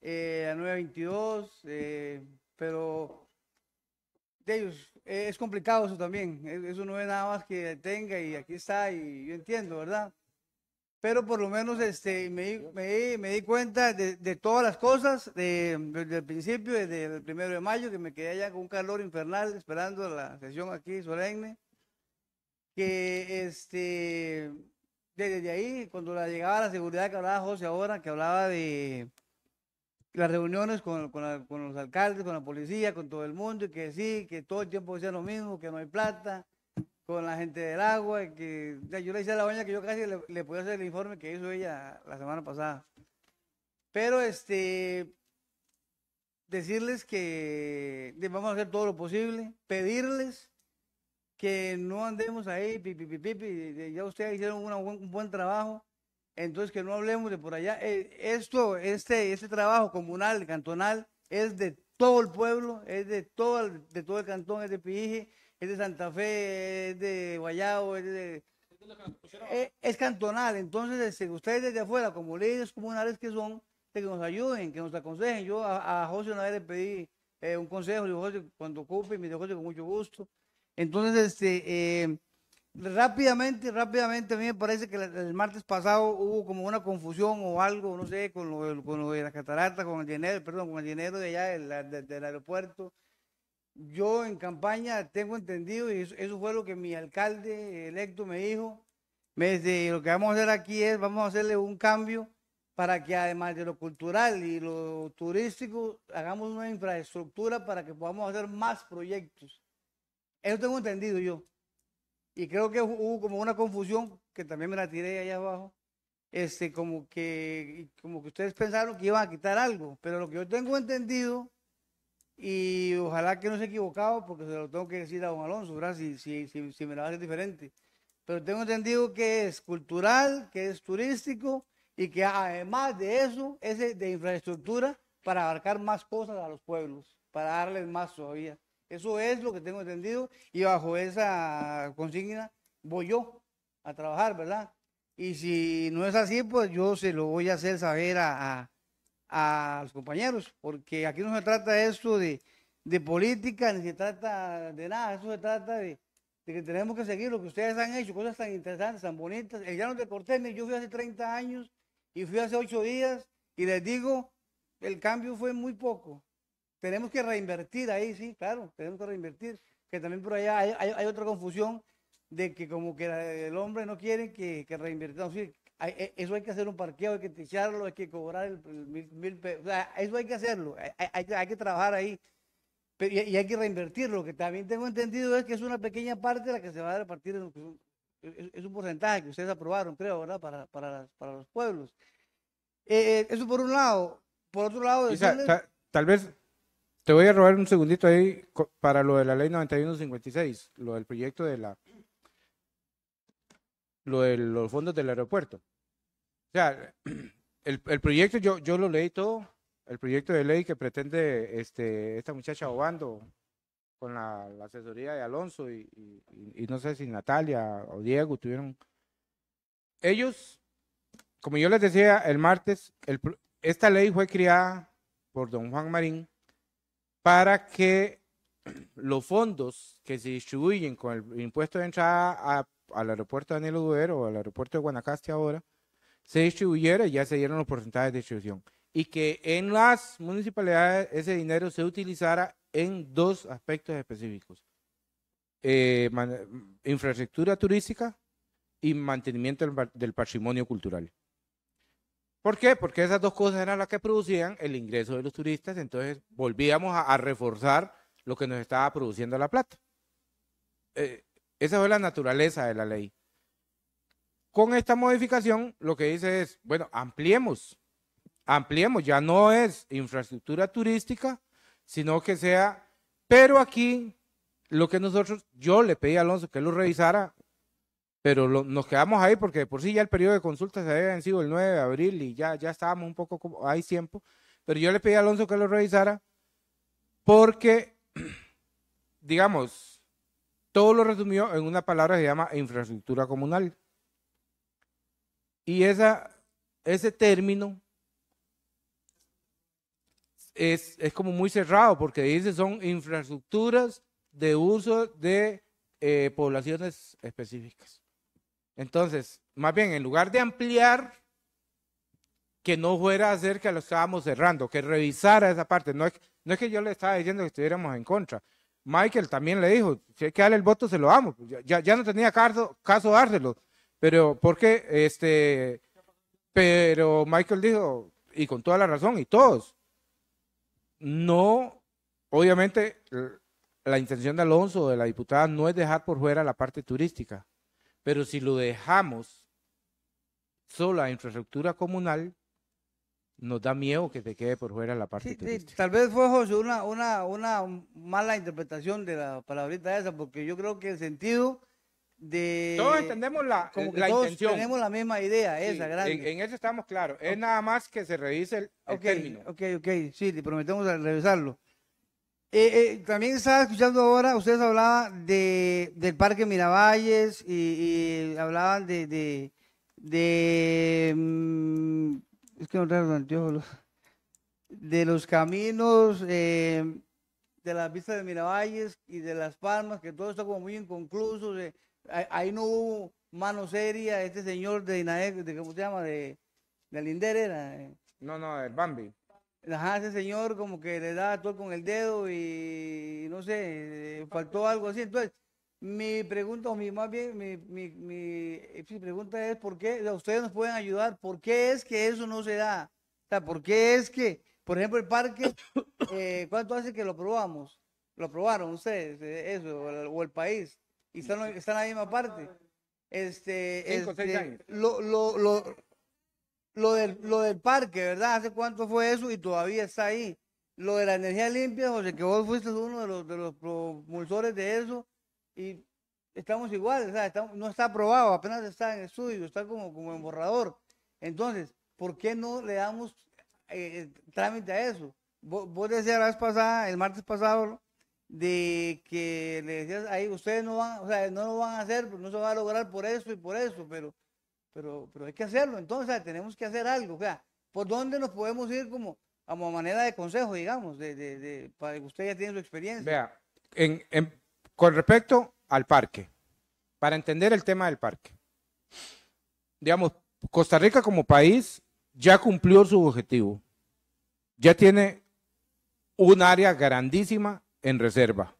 eh, la 922, eh, pero de ellos, eh, es complicado eso también. Eso no es nada más que tenga y aquí está y yo entiendo, ¿verdad? Pero por lo menos este, me, di cuenta de, todas las cosas de, desde el principio, desde el primero de mayo, que me quedé allá con un calor infernal esperando la sesión aquí solemne. Que este, desde ahí, cuando la llegaba la seguridad que hablaba José ahora, que hablaba de las reuniones con, los alcaldes, con la policía, con todo el mundo, y que sí, que todo el tiempo decía lo mismo, que no hay plata, con la gente del agua, que yo le decía a la baña que yo casi le, le, podía hacer el informe que hizo ella la semana pasada. Pero este, decirles que vamos a hacer todo lo posible, pedirles que no andemos ahí, pipi, pipi, pipi, ya ustedes hicieron un buen trabajo, entonces que no hablemos de por allá. Eh, esto, este, este trabajo comunal, cantonal, es de todo el pueblo, es de todo el, de todo el cantón, es de Pijije, es de Santa Fe, es de Guayabo, es eh, Es, cantonal, entonces este, ustedes desde afuera, como líderes comunales que son, que nos ayuden, que nos aconsejen. Yo a, José una vez le pedí eh, un consejo, y José, cuando ocupe, me dijo José con mucho gusto. Entonces, este, em, rápidamente, rápidamente, a mí me parece que el martes pasado hubo como una confusión o algo, no sé, con lo, de la catarata, con el dinero, perdón, con el dinero de allá del, aeropuerto. Yo en campaña tengo entendido, y eso, fue lo que mi alcalde electo me dijo, me dice, lo que vamos a hacer aquí es, vamos a hacerle un cambio para que además de lo cultural y lo turístico, hagamos una infraestructura para que podamos hacer más proyectos. Eso tengo entendido yo. Y creo que hubo como una confusión, que también me la tiré allá abajo, este, como, que, como que ustedes pensaron que iban a quitar algo, pero lo que yo tengo entendido, y ojalá que no se equivocaba, equivocado, porque se lo tengo que decir a don Alonso, ¿verdad? Si, si, si, me lo hace diferente. Pero tengo entendido que es cultural, que es turístico, y que además de eso es de infraestructura para abarcar más cosas a los pueblos, para darles más todavía. Eso es lo que tengo entendido y bajo esa consigna voy yo a trabajar, ¿verdad? Y si no es así, pues yo se lo voy a hacer saber a, los compañeros, porque aquí no se trata esto de, política, ni se trata de nada, eso se trata de, de que tenemos que seguir lo que ustedes han hecho, cosas tan interesantes, tan bonitas. El no de Cortés, yo fui hace 30 años y fui hace 8 días y les digo, el cambio fue muy poco tenemos que reinvertir ahí, sí, claro, tenemos que reinvertir. Que también por allá hay, otra confusión de que como que el hombre no quiere que, que reinvertamos. Sí, eh, eso hay que hacer un parqueo, hay que ticharlo, hay que cobrar el, mil, pesos. eso hay que hacerlo, hay, que trabajar ahí. y, hay que reinvertirlo, que también tengo entendido es que es una pequeña parte la que se va a repartir, es, un porcentaje que ustedes aprobaron, creo, ¿verdad? Para, para, para los pueblos. Eh, eh, eso por un lado. Por otro lado... tal vez te voy a robar un segundito ahí para lo de la ley 9156, lo del proyecto de la lo de los fondos del aeropuerto. O sea, el, proyecto, yo, yo lo leí todo, el proyecto de ley que pretende este, esta muchacha Obando con la, asesoría de Alonso y, no sé si Natalia o Diego tuvieron. Ellos, como yo les decía el martes, esta ley fue criada por don Juan Marín para que los fondos que se distribuyen con el impuesto de entrada al aeropuerto de Daniel Oduero o al aeropuerto de Guanacaste ahora, se distribuyera y ya se dieron los porcentajes de distribución. Y que en las municipalidades ese dinero se utilizara en dos aspectos específicos. Eh, infraestructura turística y mantenimiento del patrimonio cultural. ¿Por qué? Porque esas dos cosas eran las que producían el ingreso de los turistas, entonces volvíamos a, reforzar lo que nos estaba produciendo la plata. Eh, esa fue la naturaleza de la ley. Con esta modificación, lo que dice es, bueno, ampliemos, ampliemos, ya no es infraestructura turística, sino que sea, pero aquí lo que nosotros, yo le pedí a Alonso que lo revisara, pero nos quedamos ahí porque por sí ya el periodo de consulta se había vencido el 9 de abril y ya, ya estábamos un poco, como, hay tiempo, pero yo le pedí a Alonso que lo revisara porque, digamos, todo lo resumió en una palabra que se llama infraestructura comunal. Y esa, ese término es, es como muy cerrado porque dice son infraestructuras de uso de eh, poblaciones específicas. Entonces, más bien, en lugar de ampliar, que no fuera a hacer que lo estábamos cerrando, que revisara esa parte. No es, que yo le estaba diciendo que estuviéramos en contra. Michael también le dijo, si hay que darle el voto, se lo damos. Ya, no tenía caso, caso dárselo. Pero, porque, este, pero Michael dijo, y con toda la razón, y todos, no, obviamente, la intención de Alonso, de la diputada, no es dejar por fuera la parte turística. Pero si lo dejamos solo a infraestructura comunal, nos da miedo que te quede por fuera la parte sí, tal vez fue José, una, mala interpretación de la palabrita esa, porque yo creo que el sentido de... Todos entendemos la, como tenemos la misma idea, esa grande. En, eso estamos claros. Es nada más que se revise el, okay, término. Ok, ok, sí, le prometemos revisarlo. Eh, eh, también estaba escuchando ahora, ustedes hablaban de, del Parque Miravalles y, hablaban de, de, de mm, de los caminos, eh, de las vistas de Miravalles y de Las Palmas, que todo está como muy inconcluso. ahí no hubo mano seria, este señor de ¿cómo se llama? De, de Linder No, no, el Bambi. Ajá, ese señor como que le da todo con el dedo y no sé, eh, faltó algo así. Entonces, mi pregunta, o más bien, eh, mi, pregunta es, ¿por qué? Ustedes nos pueden ayudar, ¿por qué es que eso no se da? O sea, ¿por qué es que, por ejemplo, el parque, eh, ¿cuánto hace que lo probamos? Lo aprobaron ustedes, eso, o el, país, y están, en la misma parte. Este, este lo, lo, lo del, lo del parque, ¿verdad? ¿Hace cuánto fue eso? Y todavía está ahí. Lo de la energía limpia, José, que vos fuiste uno de los, de los de eso. Y estamos iguales, no está aprobado, apenas está en estudio, está como, como en borrador. Entonces, ¿por qué no le damos eh, eh, trámite a eso? Vos, vos, decías la vez pasada, el martes pasado, de que le decías ahí, ustedes no van, o sea, no lo van a hacer, pues, no se va a lograr por eso y por eso, pero pero, pero hay que hacerlo, entonces tenemos que hacer algo, o sea, ¿por dónde nos podemos ir como, a manera de consejo, digamos, de, de, de, para que usted ya tiene su experiencia? Vea, con respecto al parque, para entender el tema del parque, digamos, Costa Rica como país ya cumplió su objetivo, ya tiene un área grandísima en reserva.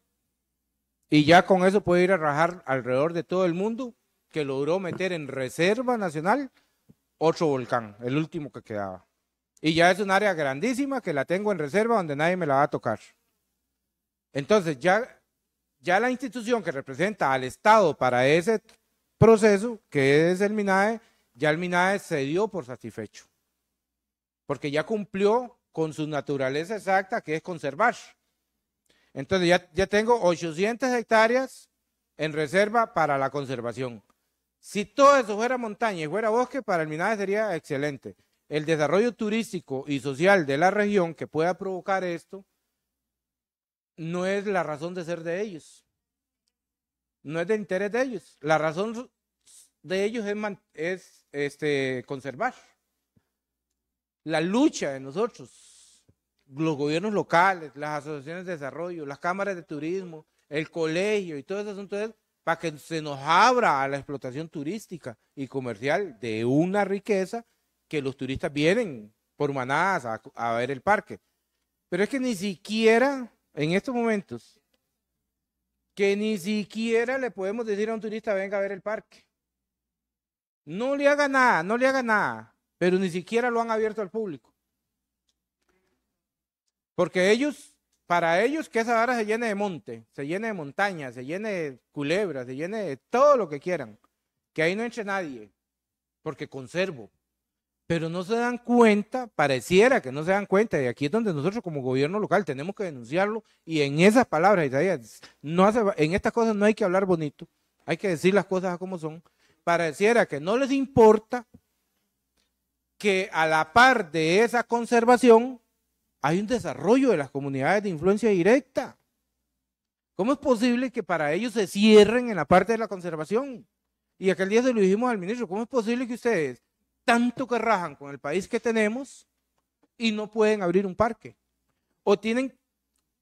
Y ya con eso puede ir a rajar alrededor de todo el mundo que logró meter en Reserva Nacional otro volcán, el último que quedaba. Y ya es un área grandísima que la tengo en reserva donde nadie me la va a tocar. Entonces, ya, ya la institución que representa al Estado para ese proceso, que es el MINAE, ya el MINAE se dio por satisfecho. Porque ya cumplió con su naturaleza exacta, que es conservar. Entonces, ya, ya tengo 800 hectáreas en reserva para la conservación. Si todo eso fuera montaña y fuera bosque, para el Minaje sería excelente. El desarrollo turístico y social de la región que pueda provocar esto no es la razón de ser de ellos. No es de interés de ellos. La razón de ellos es, este, conservar. La lucha de nosotros, los gobiernos locales, las asociaciones de desarrollo, las cámaras de turismo, el colegio y todo eso, asuntos para que se nos abra a la explotación turística y comercial de una riqueza que los turistas vienen por manadas a, ver el parque. Pero es que ni siquiera en estos momentos, que ni siquiera le podemos decir a un turista venga a ver el parque. No le haga nada, no le haga nada, pero ni siquiera lo han abierto al público. Porque ellos para ellos que esa vara se llene de monte, se llene de montaña, se llene de culebras, se llene de todo lo que quieran. Que ahí no entre nadie, porque conservo. Pero no se dan cuenta, pareciera que no se dan cuenta, y aquí es donde nosotros como gobierno local tenemos que denunciarlo, y en esas palabras, en estas cosas no hay que hablar bonito, hay que decir las cosas como son, pareciera que no les importa que a la par de esa conservación hay un desarrollo de las comunidades de influencia directa. ¿Cómo es posible que para ellos se cierren en la parte de la conservación? Y aquel día se lo dijimos al ministro, ¿cómo es posible que ustedes tanto que rajan con el país que tenemos y no pueden abrir un parque? O tienen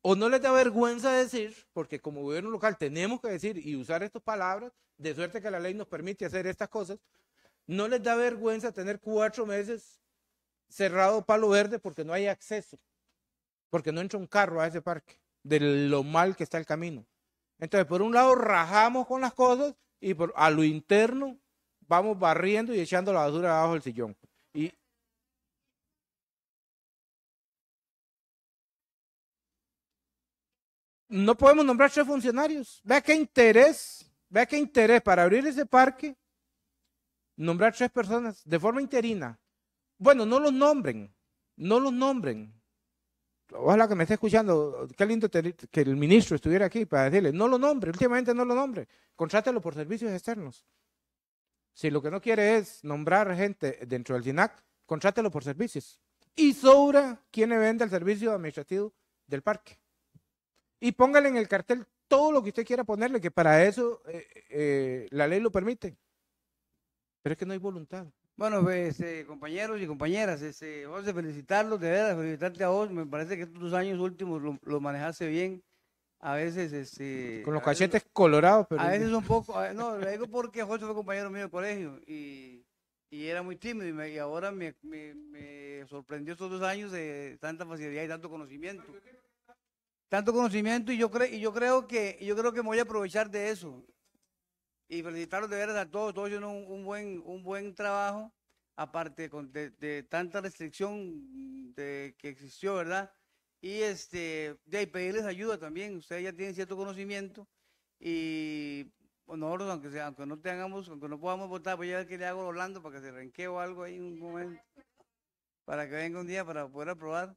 o no les da vergüenza decir, porque como gobierno local tenemos que decir y usar estas palabras, de suerte que la ley nos permite hacer estas cosas, no les da vergüenza tener cuatro meses cerrado palo verde porque no hay acceso, porque no entra un carro a ese parque, de lo mal que está el camino. Entonces, por un lado, rajamos con las cosas y por, a lo interno vamos barriendo y echando la basura abajo del sillón. Y, no podemos nombrar tres funcionarios. Vea qué interés, ¿Ve qué interés para abrir ese parque, nombrar tres personas de forma interina. Bueno, no los nombren, no los nombren. Ojalá que me esté escuchando. Qué lindo que el ministro estuviera aquí para decirle, no lo nombre, últimamente no lo nombre. Contrátelo por servicios externos. Si lo que no quiere es nombrar gente dentro del SINAC, contrátelo por servicios. Y sobra quien le vende el servicio administrativo del parque. Y póngale en el cartel todo lo que usted quiera ponerle, que para eso eh, eh, la ley lo permite. Pero es que no hay voluntad. Bueno, pues, eh, compañeros y compañeras, este, José, felicitarlos, de verdad, felicitarte a vos. Me parece que estos dos años últimos lo manejaste bien. A veces, este, Con los cachetes colorados, pero. A veces un poco. no, le digo porque José fue compañero mío de colegio y, y era muy tímido y, ahora me, me, sorprendió estos dos años de tanta facilidad y tanto conocimiento. Tanto conocimiento y yo, cre, y yo creo que yo creo que me voy a aprovechar de eso y felicitarlos de verdad a todos, todos hicieron un, buen, un buen trabajo, aparte de, tanta restricción de, que existió, ¿verdad? Y este, de pedirles ayuda también, ustedes ya tienen cierto conocimiento y pues, nosotros, aunque, sea, aunque no tengamos, aunque no podamos votar, voy a ver qué le hago a Orlando para que se renquee o algo ahí en un momento, para que venga un día para poder aprobar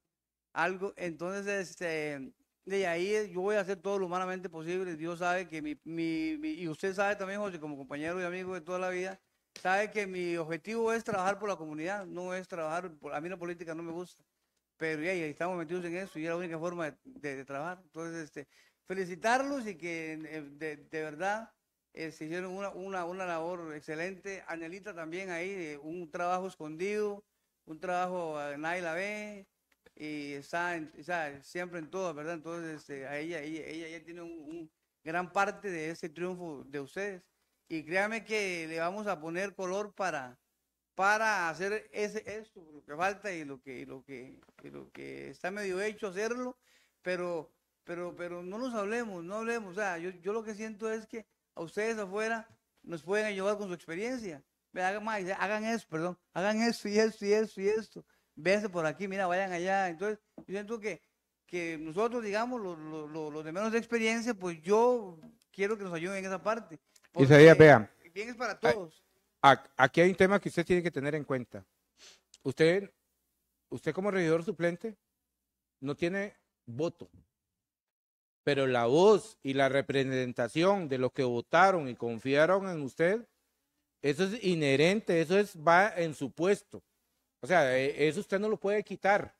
algo. Entonces, este, de ahí eh, yo voy a hacer todo lo humanamente posible. Dios sabe que mi, mi, y usted sabe también, José, como compañero y amigo de toda la vida, sabe que mi objetivo es trabajar por la comunidad, no es trabajar, por, a mí la política no me gusta, pero ya, estamos metidos en eso y es la única forma de, trabajar. Entonces, este, felicitarlos y que eh, de, de verdad eh, se hicieron una, una, una, labor excelente. Anelita también ahí, un trabajo escondido, un trabajo, nadie la ve y está, siempre en todo, ¿verdad? Entonces, este, a ella, ella, ya tiene un, gran parte de ese triunfo de ustedes. Y créame que le vamos a poner color para, para hacer ese, esto lo que falta y lo que, lo que, lo que está medio hecho hacerlo, pero, pero, pero no nos hablemos, no hablemos. O sea, yo, yo lo que siento es que a ustedes afuera nos pueden ayudar con su experiencia. Hagan, hagan eso, perdón, hagan eso y esto y esto y esto. Véase por aquí, mira, vayan allá. Entonces, yo siento que, que nosotros, digamos, los, los, de menos experiencia, pues yo quiero que nos ayuden en esa parte. Y Isaías, vean. Bien es para todos. Aquí hay un tema que usted tiene que tener en cuenta. Usted, usted como regidor suplente, no tiene voto, pero la voz y la representación de los que votaron y confiaron en usted, eso es inherente, eso es, va en su puesto. O sea, e, eso usted no lo puede quitar.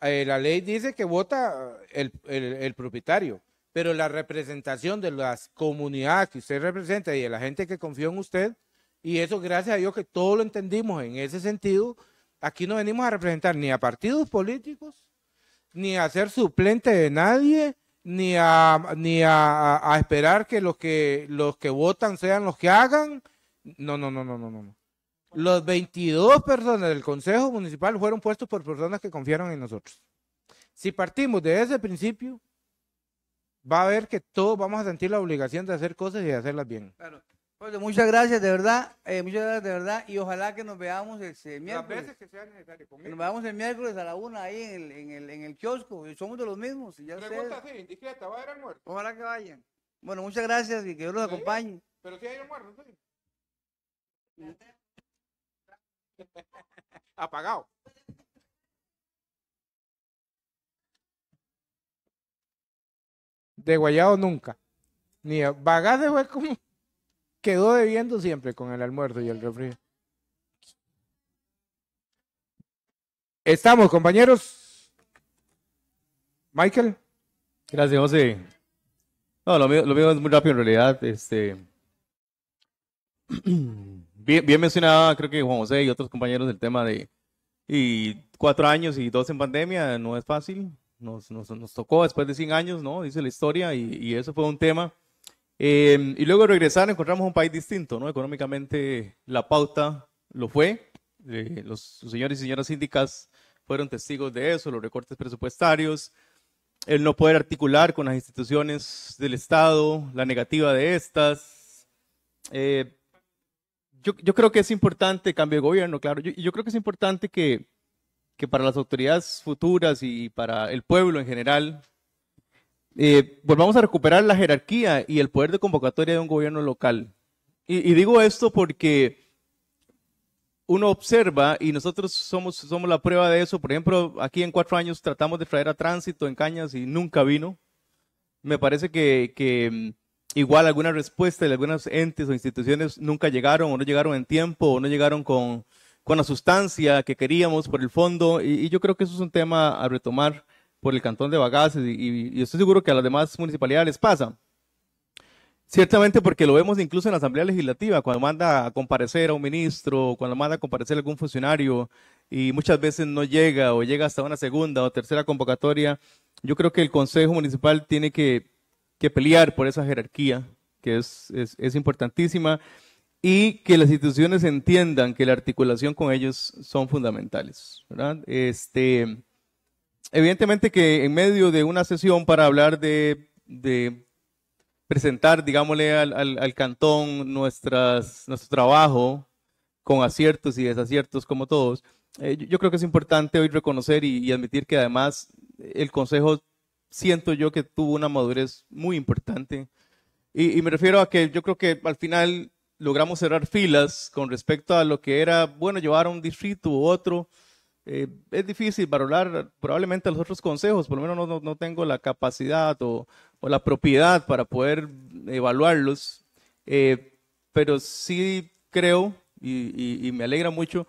Eh, la ley dice que vota el, el, propietario, pero la representación de las comunidades que usted representa y de la gente que confió en usted, y eso gracias a Dios que todo lo entendimos en ese sentido, aquí no venimos a representar ni a partidos políticos, ni a ser suplente de nadie, ni a, ni a, esperar que los, que los que votan sean los que hagan. No, no, no, no, no, no. Los 22 personas del Consejo Municipal fueron puestos por personas que confiaron en nosotros. Si partimos de ese principio, va a ver que todos vamos a sentir la obligación de hacer cosas y de hacerlas bien. muchas gracias, de verdad. Eh, muchas de verdad. Y ojalá que nos veamos el, miércoles. Las veces que sea necesario. nos veamos el miércoles a la una ahí en el, en kiosco. Somos de los mismos. Pregunta así, indiscreta, ¿va a Ojalá que vayan. Bueno, muchas gracias y que Dios los acompañe. Pero si hay sí. Apagado. De guayado nunca. Ni bagaje fue como quedó debiendo siempre con el almuerzo y el refri. Estamos, compañeros. Michael. Gracias, José. No, lo mío, lo es muy rápido en realidad. Este. bien, bien creo que Juan José y otros compañeros del tema de y cuatro años y dos en pandemia, no es fácil. Nos, nos, tocó después de 100 años, ¿no? Dice la historia y, eso fue un tema. Em, y luego regresar encontramos un país distinto, ¿no? Económicamente la pauta lo fue. Eh, los, señores y señoras síndicas fueron testigos de eso, los recortes presupuestarios, el no poder articular con las instituciones del Estado, la negativa de estas. Eh, yo, creo que es importante, cambio de gobierno, claro, yo, yo creo que es importante que, para las autoridades futuras y para el pueblo en general, eh, volvamos a recuperar la jerarquía y el poder de convocatoria de un gobierno local. Y, y digo esto porque uno observa y nosotros somos, somos la prueba de eso. Por ejemplo, aquí en cuatro años tratamos de traer a tránsito en Cañas y nunca vino. Me parece que, que igual alguna respuesta de algunas entes o instituciones nunca llegaron o no llegaron en tiempo o no llegaron con, con la sustancia que queríamos por el fondo. Y, yo creo que eso es un tema a retomar por el cantón de Bagaces y, estoy seguro que a las demás municipalidades les pasa. Ciertamente porque lo vemos incluso en la Asamblea Legislativa, cuando manda a comparecer a un ministro, cuando manda a comparecer a algún funcionario y muchas veces no llega o llega hasta una segunda o tercera convocatoria. Yo creo que el Consejo Municipal tiene que que pelear por esa jerarquía, que es, es, importantísima, y que las instituciones entiendan que la articulación con ellos son fundamentales. Este, evidentemente que en medio de una sesión para hablar de, de presentar, digámosle, al, al, cantón nuestras, nuestro trabajo con aciertos y desaciertos como todos, eh, yo, creo que es importante hoy reconocer y, y admitir que además el Consejo siento yo que tuvo una madurez muy importante. Y, me refiero a que yo creo que al final logramos cerrar filas con respecto a lo que era, bueno, llevar a un distrito u otro. Eh, es difícil valorar probablemente los otros consejos, por lo menos no, no, tengo la capacidad o, o, la propiedad para poder evaluarlos, eh, pero sí creo y, me alegra mucho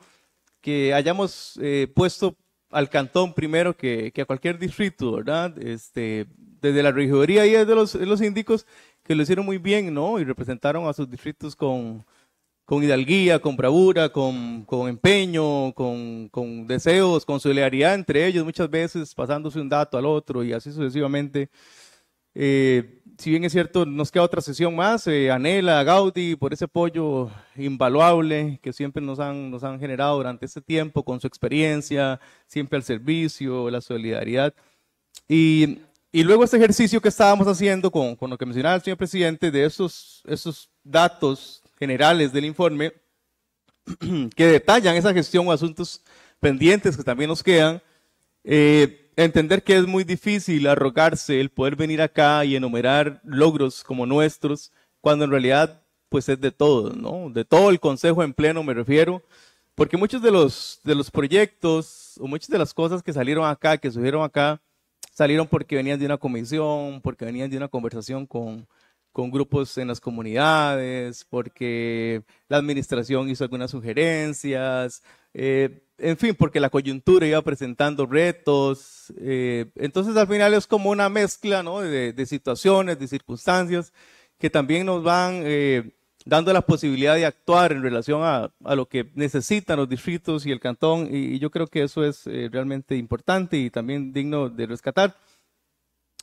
que hayamos eh, puesto al cantón primero que, que, a cualquier distrito, ¿verdad? Este, desde la regidoría y desde los, de los síndicos que lo hicieron muy bien, ¿no? Y representaron a sus distritos con, con hidalguía, con bravura, con, empeño, con, deseos, con solidaridad entre ellos, muchas veces pasándose un dato al otro y así sucesivamente. Eh, si bien es cierto, nos queda otra sesión más. Eh, Anela, Gaudi, por ese apoyo invaluable que siempre nos han, nos han generado durante este tiempo, con su experiencia, siempre al servicio, la solidaridad. Y, luego este ejercicio que estábamos haciendo con, lo que mencionaba el señor presidente, de esos, esos datos generales del informe que detallan esa gestión o asuntos pendientes que también nos quedan. Eh, entender que es muy difícil arrogarse el poder venir acá y enumerar logros como nuestros, cuando en realidad pues es de todos, ¿no? De todo el consejo en pleno me refiero, porque muchos de los, de los proyectos o muchas de las cosas que salieron acá, que surgieron acá, salieron porque venían de una comisión, porque venían de una conversación con, con grupos en las comunidades, porque la administración hizo algunas sugerencias, eh, en fin, porque la coyuntura iba presentando retos. Eh, entonces al final es como una mezcla ¿no? de, situaciones, de circunstancias que también nos van eh, dando la posibilidad de actuar en relación a, lo que necesitan los distritos y el cantón. Y, yo creo que eso es eh, realmente importante y también digno de rescatar.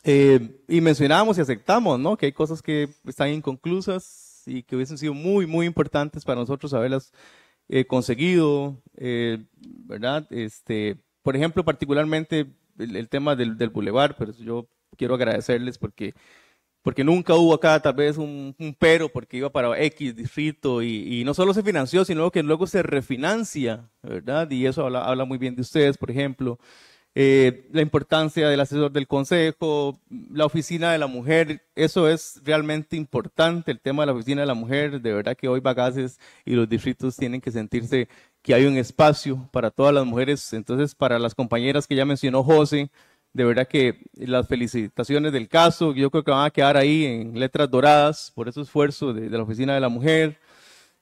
y mencionamos y aceptamos ¿no? que hay cosas que están inconclusas y que hubiesen sido muy, muy importantes para nosotros saberlas. He eh, conseguido, eh, ¿verdad? Este, por ejemplo, particularmente el, tema del, del bulevar, pero yo quiero agradecerles porque porque nunca hubo acá tal vez un, un pero, porque iba para X distrito y, y, no solo se financió, sino que luego se refinancia, ¿verdad? Y eso habla, habla muy bien de ustedes, por ejemplo. Eh, la importancia del asesor del consejo, la oficina de la mujer, eso es realmente importante, el tema de la oficina de la mujer, de verdad que hoy Bagaces y los distritos tienen que sentirse que hay un espacio para todas las mujeres, entonces para las compañeras que ya mencionó José, de verdad que las felicitaciones del caso, yo creo que van a quedar ahí en letras doradas por ese esfuerzo de la oficina de la mujer,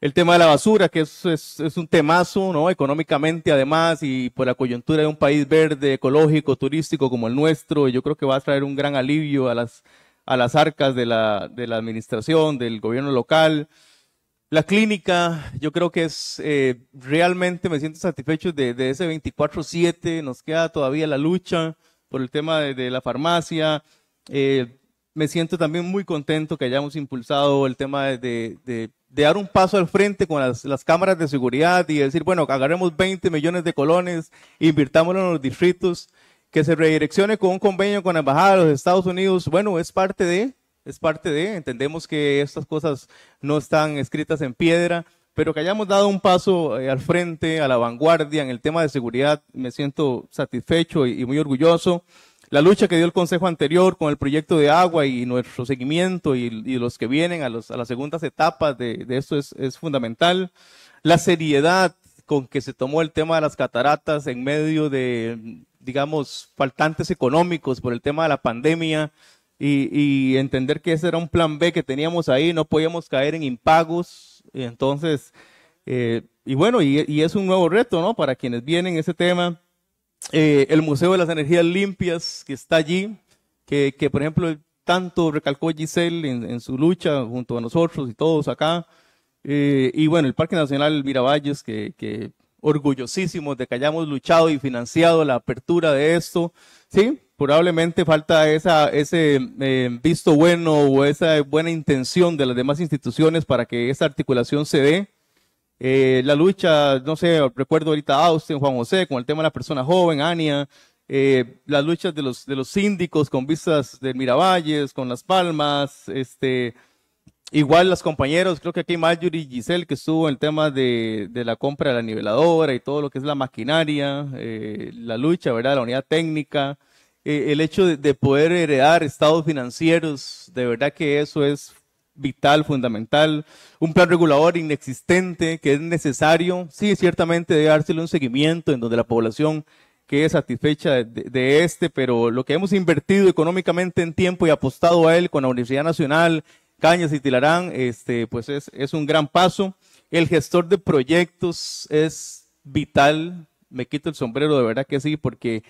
el tema de la basura, que es, es, un temazo, ¿no? Económicamente además y por la coyuntura de un país verde, ecológico, turístico como el nuestro, yo creo que va a traer un gran alivio a las, a las arcas de la, de la administración, del gobierno local. La clínica, yo creo que es, eh, realmente me siento satisfecho de, de ese 24-7, nos queda todavía la lucha por el tema de, la farmacia. Eh, me siento también muy contento que hayamos impulsado el tema de, de de dar un paso al frente con las, cámaras de seguridad y decir, bueno, agarremos 20 millones de colones, invirtámoslo en los distritos, que se redireccione con un convenio con la Embajada de los Estados Unidos, bueno, es parte de, es parte de, entendemos que estas cosas no están escritas en piedra, pero que hayamos dado un paso eh, al frente, a la vanguardia en el tema de seguridad, me siento satisfecho y muy orgulloso la lucha que dio el Consejo anterior con el proyecto de agua y nuestro seguimiento y, los que vienen a, a las segundas etapas de, de esto es, fundamental. La seriedad con que se tomó el tema de las cataratas en medio de, digamos, faltantes económicos por el tema de la pandemia y, entender que ese era un plan B que teníamos ahí, no podíamos caer en impagos. entonces, eh, y bueno, y, y, es un nuevo reto, ¿no? Para quienes vienen ese tema. Eh, el Museo de las Energías Limpias que está allí, que, por ejemplo tanto recalcó Giselle en, su lucha junto a nosotros y todos acá. Eh, y bueno, el Parque Nacional Miravalles, que, que orgullosísimos de que hayamos luchado y financiado la apertura de esto, ¿sí? Probablemente falta esa, ese eh, visto bueno o esa buena intención de las demás instituciones para que esa articulación se dé. Eh, la lucha, no sé, recuerdo ahorita Austin, Juan José, con el tema de la persona joven, Ania, eh, las luchas de los, de los síndicos con vistas de Miravalles, con Las Palmas, este, igual los compañeros, creo que aquí y Giselle que estuvo en el tema de, de la compra de la niveladora y todo lo que es la maquinaria, eh, la lucha, ¿verdad? La unidad técnica, el hecho de, de, poder heredar estados financieros, de verdad que eso es vital, fundamental, un plan regulador inexistente que es necesario. Sí, ciertamente debe dársele un seguimiento en donde la población quede satisfecha de, este, pero lo que hemos invertido económicamente en tiempo y apostado a él con la Universidad Nacional, Cañas y Tilarán, este, pues es un gran paso. El gestor de proyectos es vital. Me quito el sombrero, de verdad que sí, porque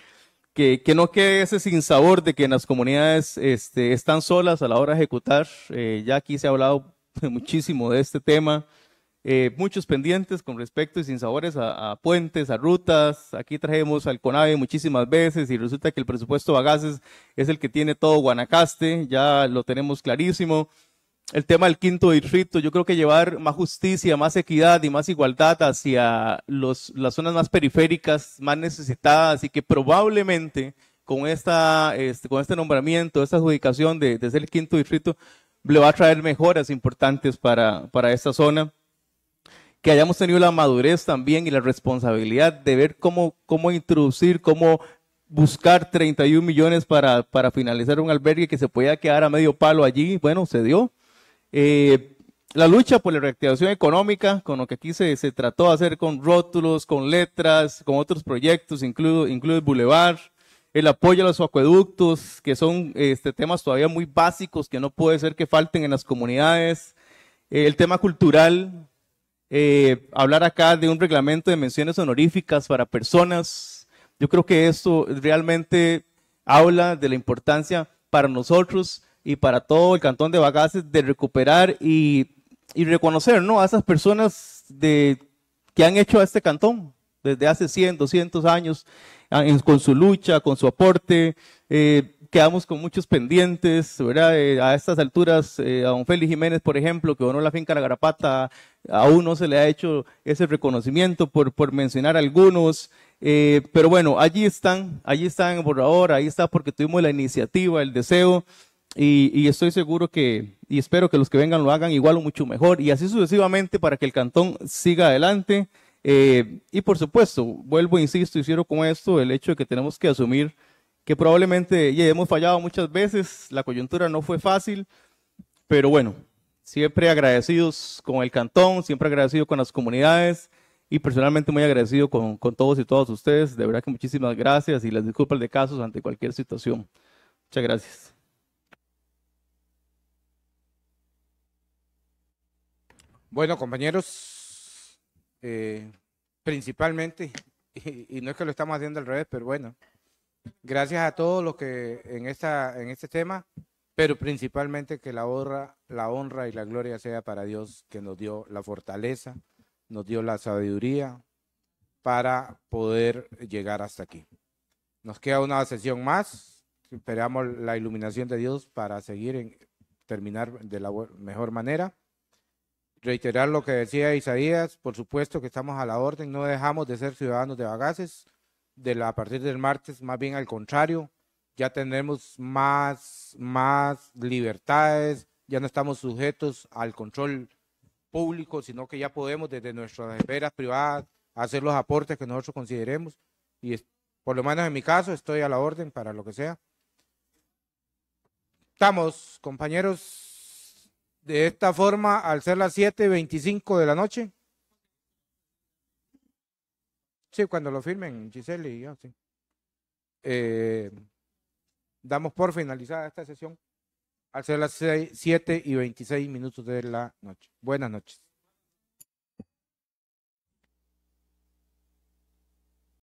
que, no quede ese sinsabor de que en las comunidades este, están solas a la hora de ejecutar. Eh, ya aquí se ha hablado muchísimo de este tema. Eh, muchos pendientes con respecto y sin sabores a, puentes, a rutas. Aquí traemos al CONAVE muchísimas veces y resulta que el presupuesto Bagaces es el que tiene todo Guanacaste, ya lo tenemos clarísimo el tema del quinto distrito, yo creo que llevar más justicia, más equidad y más igualdad hacia las zonas más periféricas, más necesitadas y que probablemente con, esta, este, con este nombramiento, esta adjudicación de, ser el quinto distrito, le va a traer mejoras importantes para, para esta zona. Que hayamos tenido la madurez también y la responsabilidad de ver cómo, cómo introducir, cómo buscar 31 millones para finalizar un albergue que se podía quedar a medio palo allí. Bueno, se dio eh, la lucha por la reactivación económica, con lo que aquí se, trató de hacer con rótulos, con letras, con otros proyectos, incluido, el bulevar, el apoyo a los acueductos, que son este, temas todavía muy básicos que no puede ser que falten en las comunidades, eh, el tema cultural, eh, hablar acá de un reglamento de menciones honoríficas para personas, yo creo que esto realmente habla de la importancia para nosotros y para todo el cantón de Bagaces de recuperar y, y reconocer ¿no? a esas personas de, que han hecho a este cantón desde hace 100, 200 años, con su lucha, con su aporte. Eh, quedamos con muchos pendientes, ¿verdad? Eh, a estas alturas, eh, a don Félix Jiménez, por ejemplo, que donó la finca La Garapata, aún no se le ha hecho ese reconocimiento, por, por mencionar algunos. Eh, pero bueno, allí están, allí están en borrador, ahí está porque tuvimos la iniciativa, el deseo y, estoy seguro que, y espero que los que vengan lo hagan igual o mucho mejor, y así sucesivamente para que el cantón siga adelante. Eh, y por supuesto, vuelvo, insisto, hicieron con esto el hecho de que tenemos que asumir que probablemente hemos fallado muchas veces, la coyuntura no fue fácil, pero bueno, siempre agradecidos con el cantón, siempre agradecido con las comunidades y personalmente muy agradecido con, con todos y todas ustedes. De verdad que muchísimas gracias y las disculpas de casos ante cualquier situación. Muchas gracias. Bueno, compañeros, eh, principalmente, y, no es que lo estamos haciendo al revés, pero bueno, gracias a todos los que en, esta, en este tema, pero principalmente que la honra, la honra y la gloria sea para Dios que nos dio la fortaleza, nos dio la sabiduría para poder llegar hasta aquí. Nos queda una sesión más, esperamos la iluminación de Dios para seguir en terminar de la mejor manera reiterar lo que decía Isaías, por supuesto que estamos a la orden, no dejamos de ser ciudadanos de Bagaces, a partir del martes, más bien al contrario, ya tenemos más, más libertades, ya no estamos sujetos al control público, sino que ya podemos desde nuestras esferas privadas hacer los aportes que nosotros consideremos y por lo menos en mi caso estoy a la orden para lo que sea. Estamos, compañeros de esta forma al ser las 7.25 de la noche? Sí, cuando lo firmen Giselle y yo, sí. Eh, damos por finalizada esta sesión al ser las 7.26 y minutos de la noche. Buenas noches.